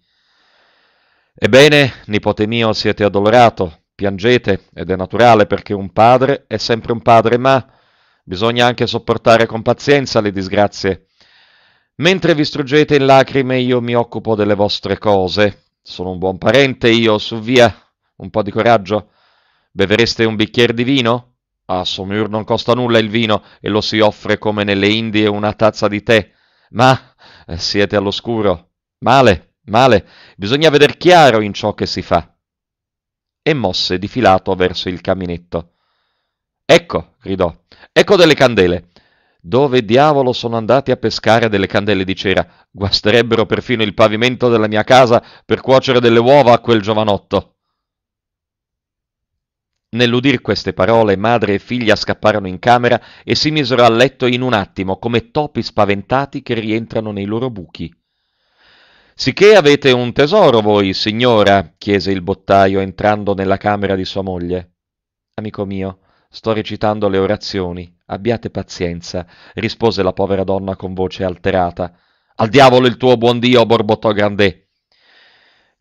Ebbene, nipote mio, siete addolorato, piangete, ed è naturale perché un padre è sempre un padre, ma bisogna anche sopportare con pazienza le disgrazie. Mentre vi struggete in lacrime io mi occupo delle vostre cose. Sono un buon parente io, su via, un po' di coraggio? Bevereste un bicchiere di vino? A Saumur non costa nulla il vino e lo si offre come nelle Indie una tazza di tè. Ma eh, siete all'oscuro. Male, male. Bisogna veder chiaro in ciò che si fa. E mosse di filato verso il caminetto. Ecco, gridò, ecco delle candele. Dove diavolo sono andati a pescare delle candele di cera? Guasterebbero perfino il pavimento della mia casa per cuocere delle uova a quel giovanotto. Nell'udir queste parole, madre e figlia scapparono in camera e si misero a letto in un attimo, come topi spaventati che rientrano nei loro buchi. Sicché avete un tesoro voi, signora? chiese il bottaio entrando nella camera di sua moglie. Amico mio, sto recitando le orazioni, abbiate pazienza, rispose la povera donna con voce alterata. Al diavolo il tuo buon Dio, borbottò Grandet.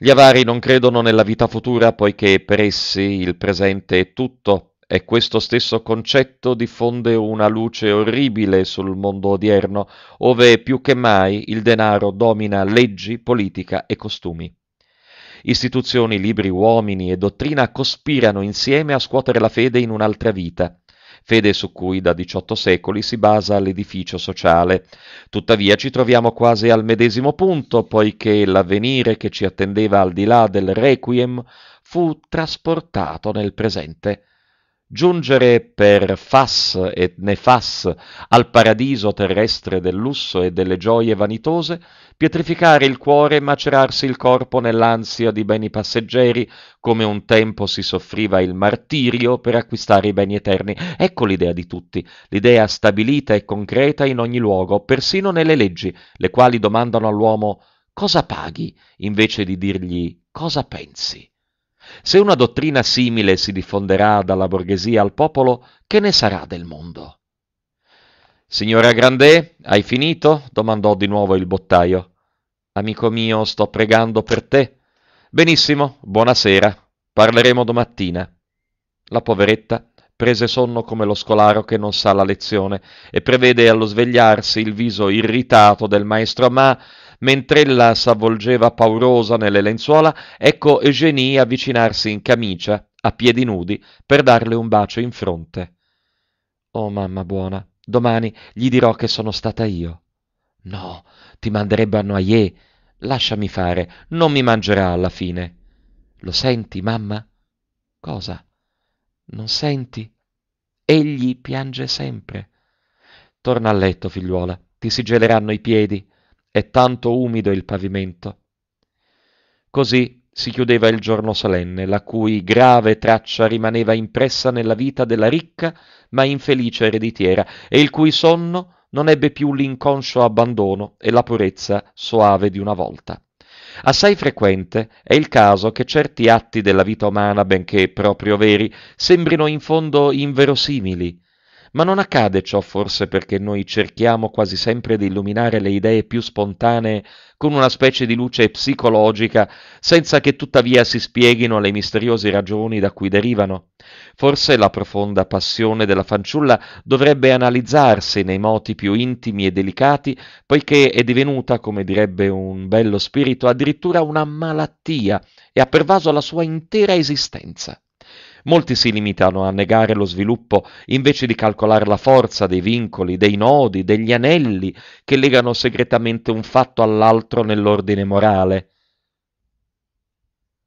Gli avari non credono nella vita futura poiché per essi il presente è tutto e questo stesso concetto diffonde una luce orribile sul mondo odierno, ove più che mai il denaro domina leggi, politica e costumi. Istituzioni, libri, uomini e dottrina cospirano insieme a scuotere la fede in un'altra vita, fede su cui da 18 secoli si basa l'edificio sociale. Tuttavia ci troviamo quasi al medesimo punto, poiché l'avvenire che ci attendeva al di là del requiem fu trasportato nel presente giungere per Fas e Nefas al paradiso terrestre del lusso e delle gioie vanitose, pietrificare il cuore e macerarsi il corpo nell'ansia di beni passeggeri, come un tempo si soffriva il martirio per acquistare i beni eterni. Ecco l'idea di tutti, l'idea stabilita e concreta in ogni luogo, persino nelle leggi, le quali domandano all'uomo cosa paghi, invece di dirgli cosa pensi. Se una dottrina simile si diffonderà dalla borghesia al popolo, che ne sarà del mondo? Signora Grandet, hai finito? domandò di nuovo il bottaio. Amico mio, sto pregando per te. Benissimo, buonasera. Parleremo domattina. La poveretta prese sonno come lo scolaro che non sa la lezione e prevede allo svegliarsi il viso irritato del maestro Ma Mentr'ella s'avvolgeva paurosa nelle lenzuola, ecco Eugenie avvicinarsi in camicia, a piedi nudi, per darle un bacio in fronte. Oh mamma buona, domani gli dirò che sono stata io. No, ti manderebbe a Noyer. Lasciami fare, non mi mangerà alla fine. Lo senti, mamma? Cosa? Non senti? Egli piange sempre. Torna a letto, figliuola, ti si geleranno i piedi è tanto umido il pavimento. Così si chiudeva il giorno solenne, la cui grave traccia rimaneva impressa nella vita della ricca ma infelice ereditiera, e il cui sonno non ebbe più l'inconscio abbandono e la purezza soave di una volta. Assai frequente è il caso che certi atti della vita umana, benché proprio veri, sembrino in fondo inverosimili, ma non accade ciò forse perché noi cerchiamo quasi sempre di illuminare le idee più spontanee con una specie di luce psicologica, senza che tuttavia si spieghino le misteriose ragioni da cui derivano? Forse la profonda passione della fanciulla dovrebbe analizzarsi nei moti più intimi e delicati, poiché è divenuta, come direbbe un bello spirito, addirittura una malattia e ha pervaso la sua intera esistenza. Molti si limitano a negare lo sviluppo invece di calcolare la forza dei vincoli, dei nodi, degli anelli che legano segretamente un fatto all'altro nell'ordine morale.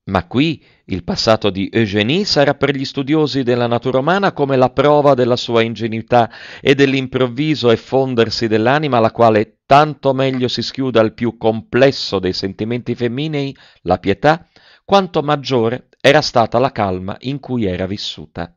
Ma qui il passato di Eugénie sarà per gli studiosi della natura umana come la prova della sua ingenuità e dell'improvviso effondersi dell'anima alla quale tanto meglio si schiuda al più complesso dei sentimenti femminei, la pietà, quanto maggiore era stata la calma in cui era vissuta.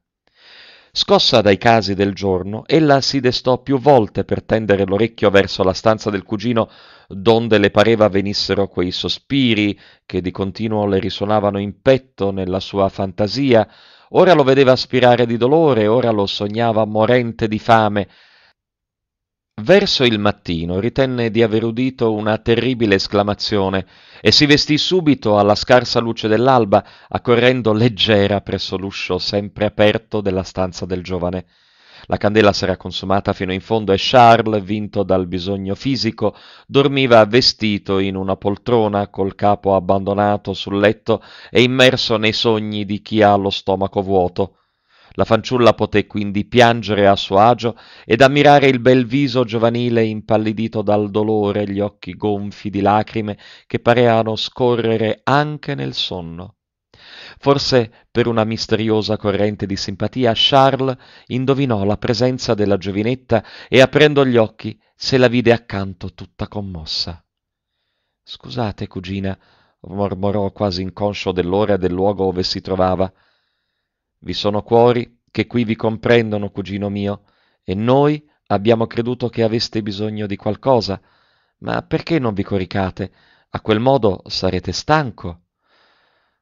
Scossa dai casi del giorno, ella si destò più volte per tendere l'orecchio verso la stanza del cugino, donde le pareva venissero quei sospiri che di continuo le risuonavano in petto nella sua fantasia, ora lo vedeva aspirare di dolore, ora lo sognava morente di fame, Verso il mattino ritenne di aver udito una terribile esclamazione e si vestì subito alla scarsa luce dell'alba, accorrendo leggera presso l'uscio sempre aperto della stanza del giovane. La candela s'era consumata fino in fondo e Charles, vinto dal bisogno fisico, dormiva vestito in una poltrona, col capo abbandonato sul letto e immerso nei sogni di chi ha lo stomaco vuoto. La fanciulla poté quindi piangere a suo agio ed ammirare il bel viso giovanile impallidito dal dolore, gli occhi gonfi di lacrime che parevano scorrere anche nel sonno. Forse per una misteriosa corrente di simpatia, Charles indovinò la presenza della giovinetta e aprendo gli occhi se la vide accanto tutta commossa. Scusate, cugina, mormorò quasi inconscio dell'ora e del luogo ove si trovava. Vi sono cuori che qui vi comprendono, cugino mio, e noi abbiamo creduto che aveste bisogno di qualcosa. Ma perché non vi coricate? A quel modo sarete stanco.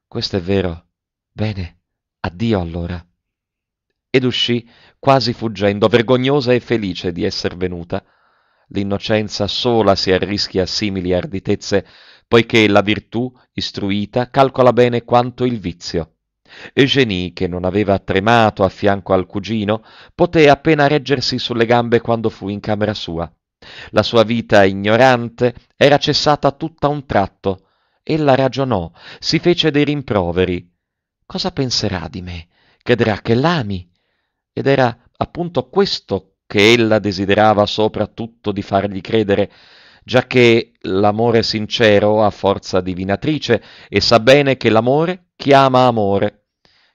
Questo è vero. Bene, addio allora. Ed uscì, quasi fuggendo, vergognosa e felice di esser venuta. L'innocenza sola si arrischia a simili arditezze, poiché la virtù, istruita, calcola bene quanto il vizio. Eugénie, che non aveva tremato a fianco al cugino, poté appena reggersi sulle gambe quando fu in camera sua. La sua vita ignorante era cessata tutta un tratto. Ella ragionò, si fece dei rimproveri. Cosa penserà di me? Credrà che l'ami? Ed era appunto questo che ella desiderava soprattutto di fargli credere, giacché l'amore sincero ha forza divinatrice e sa bene che l'amore chiama amore.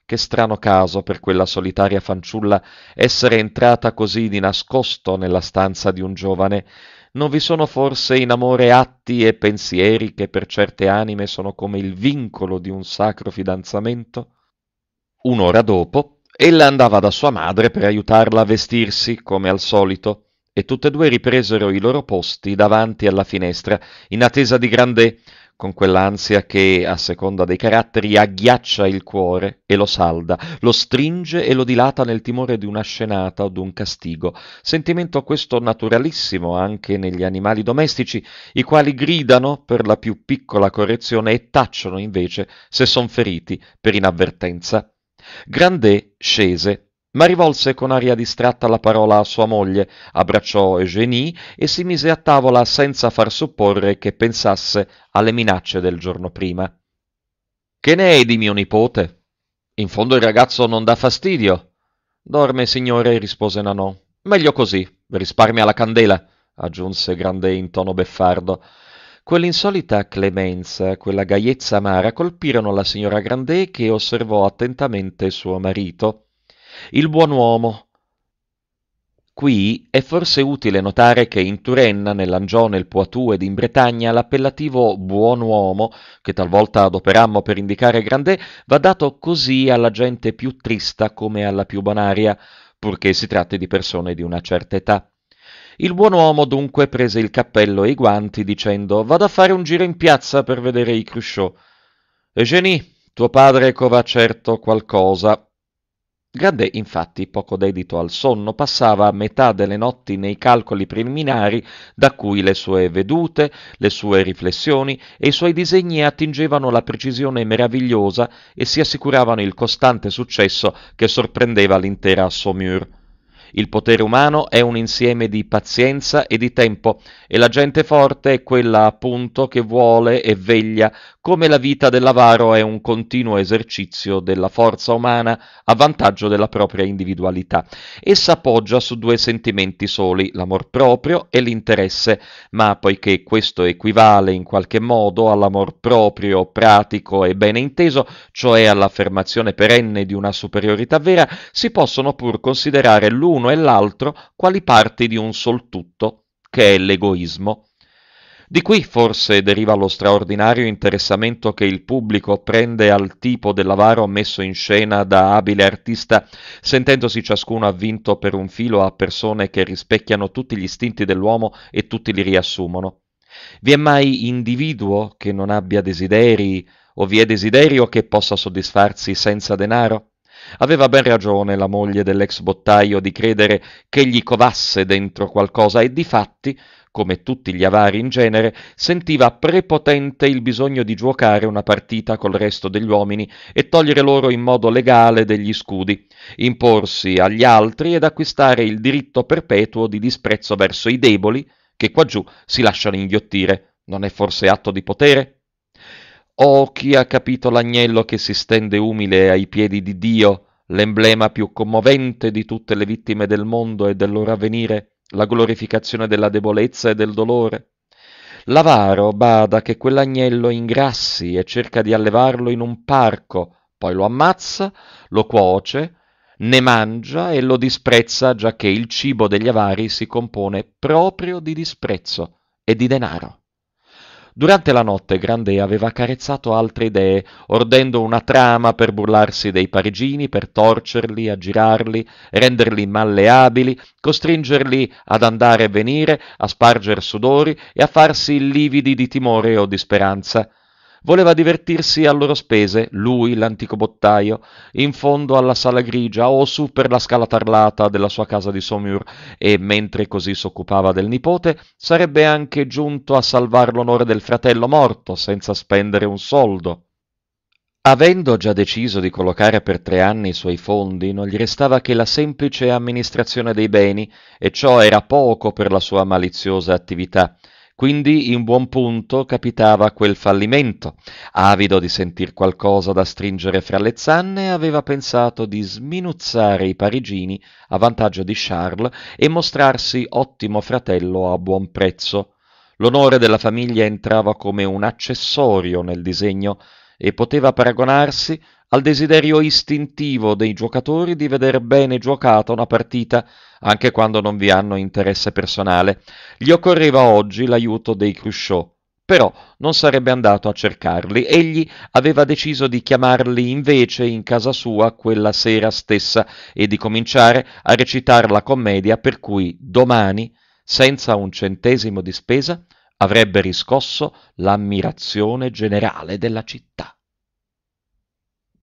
Che strano caso per quella solitaria fanciulla essere entrata così di nascosto nella stanza di un giovane. Non vi sono forse in amore atti e pensieri che per certe anime sono come il vincolo di un sacro fidanzamento? Un'ora dopo, ella andava da sua madre per aiutarla a vestirsi, come al solito e tutte e due ripresero i loro posti davanti alla finestra, in attesa di Grandet, con quell'ansia che, a seconda dei caratteri, agghiaccia il cuore e lo salda, lo stringe e lo dilata nel timore di una scenata o di un castigo. Sentimento questo naturalissimo anche negli animali domestici, i quali gridano per la più piccola correzione e tacciono invece se son feriti per inavvertenza. Grandet scese ma rivolse con aria distratta la parola a sua moglie, abbracciò Eugenie e si mise a tavola senza far supporre che pensasse alle minacce del giorno prima. Che ne è di mio nipote? In fondo il ragazzo non dà fastidio. Dorme, signore, rispose Nanò. Meglio così, risparmia la candela, aggiunse Grandet in tono beffardo. Quell'insolita clemenza, quella gaiezza amara colpirono la signora Grandet che osservò attentamente suo marito. Il buon uomo. Qui è forse utile notare che in Turenna, nell'Angione, il Poitou ed in Bretagna l'appellativo buon uomo, che talvolta adoperammo per indicare Grandè, va dato così alla gente più trista come alla più bonaria, purché si tratti di persone di una certa età. Il buon uomo dunque prese il cappello e i guanti dicendo «Vado a fare un giro in piazza per vedere i Cruchot». «Eugénie, tuo padre cova certo qualcosa», Gadde infatti, poco dedito al sonno, passava metà delle notti nei calcoli preliminari da cui le sue vedute, le sue riflessioni e i suoi disegni attingevano la precisione meravigliosa e si assicuravano il costante successo che sorprendeva l'intera Saumur. Il potere umano è un insieme di pazienza e di tempo e la gente forte è quella appunto che vuole e veglia, come la vita dell'avaro è un continuo esercizio della forza umana a vantaggio della propria individualità. Essa poggia su due sentimenti soli, l'amor proprio e l'interesse, ma poiché questo equivale in qualche modo all'amor proprio pratico e bene inteso, cioè all'affermazione perenne di una superiorità vera, si possono pur considerare l'uno l'uno e l'altro quali parti di un sol tutto, che è l'egoismo. Di qui forse deriva lo straordinario interessamento che il pubblico prende al tipo dell'avaro messo in scena da abile artista, sentendosi ciascuno avvinto per un filo a persone che rispecchiano tutti gli istinti dell'uomo e tutti li riassumono. Vi è mai individuo che non abbia desideri, o vi è desiderio che possa soddisfarsi senza denaro? Aveva ben ragione la moglie dell'ex bottaio di credere che gli covasse dentro qualcosa e difatti, come tutti gli avari in genere, sentiva prepotente il bisogno di giocare una partita col resto degli uomini e togliere loro in modo legale degli scudi, imporsi agli altri ed acquistare il diritto perpetuo di disprezzo verso i deboli che quaggiù si lasciano inghiottire. Non è forse atto di potere? O oh, chi ha capito l'agnello che si stende umile ai piedi di Dio, l'emblema più commovente di tutte le vittime del mondo e del loro avvenire, la glorificazione della debolezza e del dolore? L'avaro bada che quell'agnello ingrassi e cerca di allevarlo in un parco, poi lo ammazza, lo cuoce, ne mangia e lo disprezza, giacché il cibo degli avari si compone proprio di disprezzo e di denaro. Durante la notte Grande aveva carezzato altre idee, ordendo una trama per burlarsi dei parigini, per torcerli, aggirarli, renderli malleabili, costringerli ad andare e venire, a sparger sudori e a farsi lividi di timore o di speranza. Voleva divertirsi a loro spese, lui, l'antico bottaio, in fondo alla sala grigia o su per la scala tarlata della sua casa di Saumur e, mentre così s'occupava del nipote, sarebbe anche giunto a salvar l'onore del fratello morto senza spendere un soldo. Avendo già deciso di collocare per tre anni i suoi fondi, non gli restava che la semplice amministrazione dei beni, e ciò era poco per la sua maliziosa attività, quindi in buon punto capitava quel fallimento. Avido di sentir qualcosa da stringere fra le zanne, aveva pensato di sminuzzare i parigini a vantaggio di Charles e mostrarsi ottimo fratello a buon prezzo. L'onore della famiglia entrava come un accessorio nel disegno e poteva paragonarsi al desiderio istintivo dei giocatori di veder bene giocata una partita anche quando non vi hanno interesse personale. Gli occorreva oggi l'aiuto dei Khrushchev, però non sarebbe andato a cercarli. Egli aveva deciso di chiamarli invece in casa sua quella sera stessa e di cominciare a recitare la commedia per cui domani, senza un centesimo di spesa, avrebbe riscosso l'ammirazione generale della città.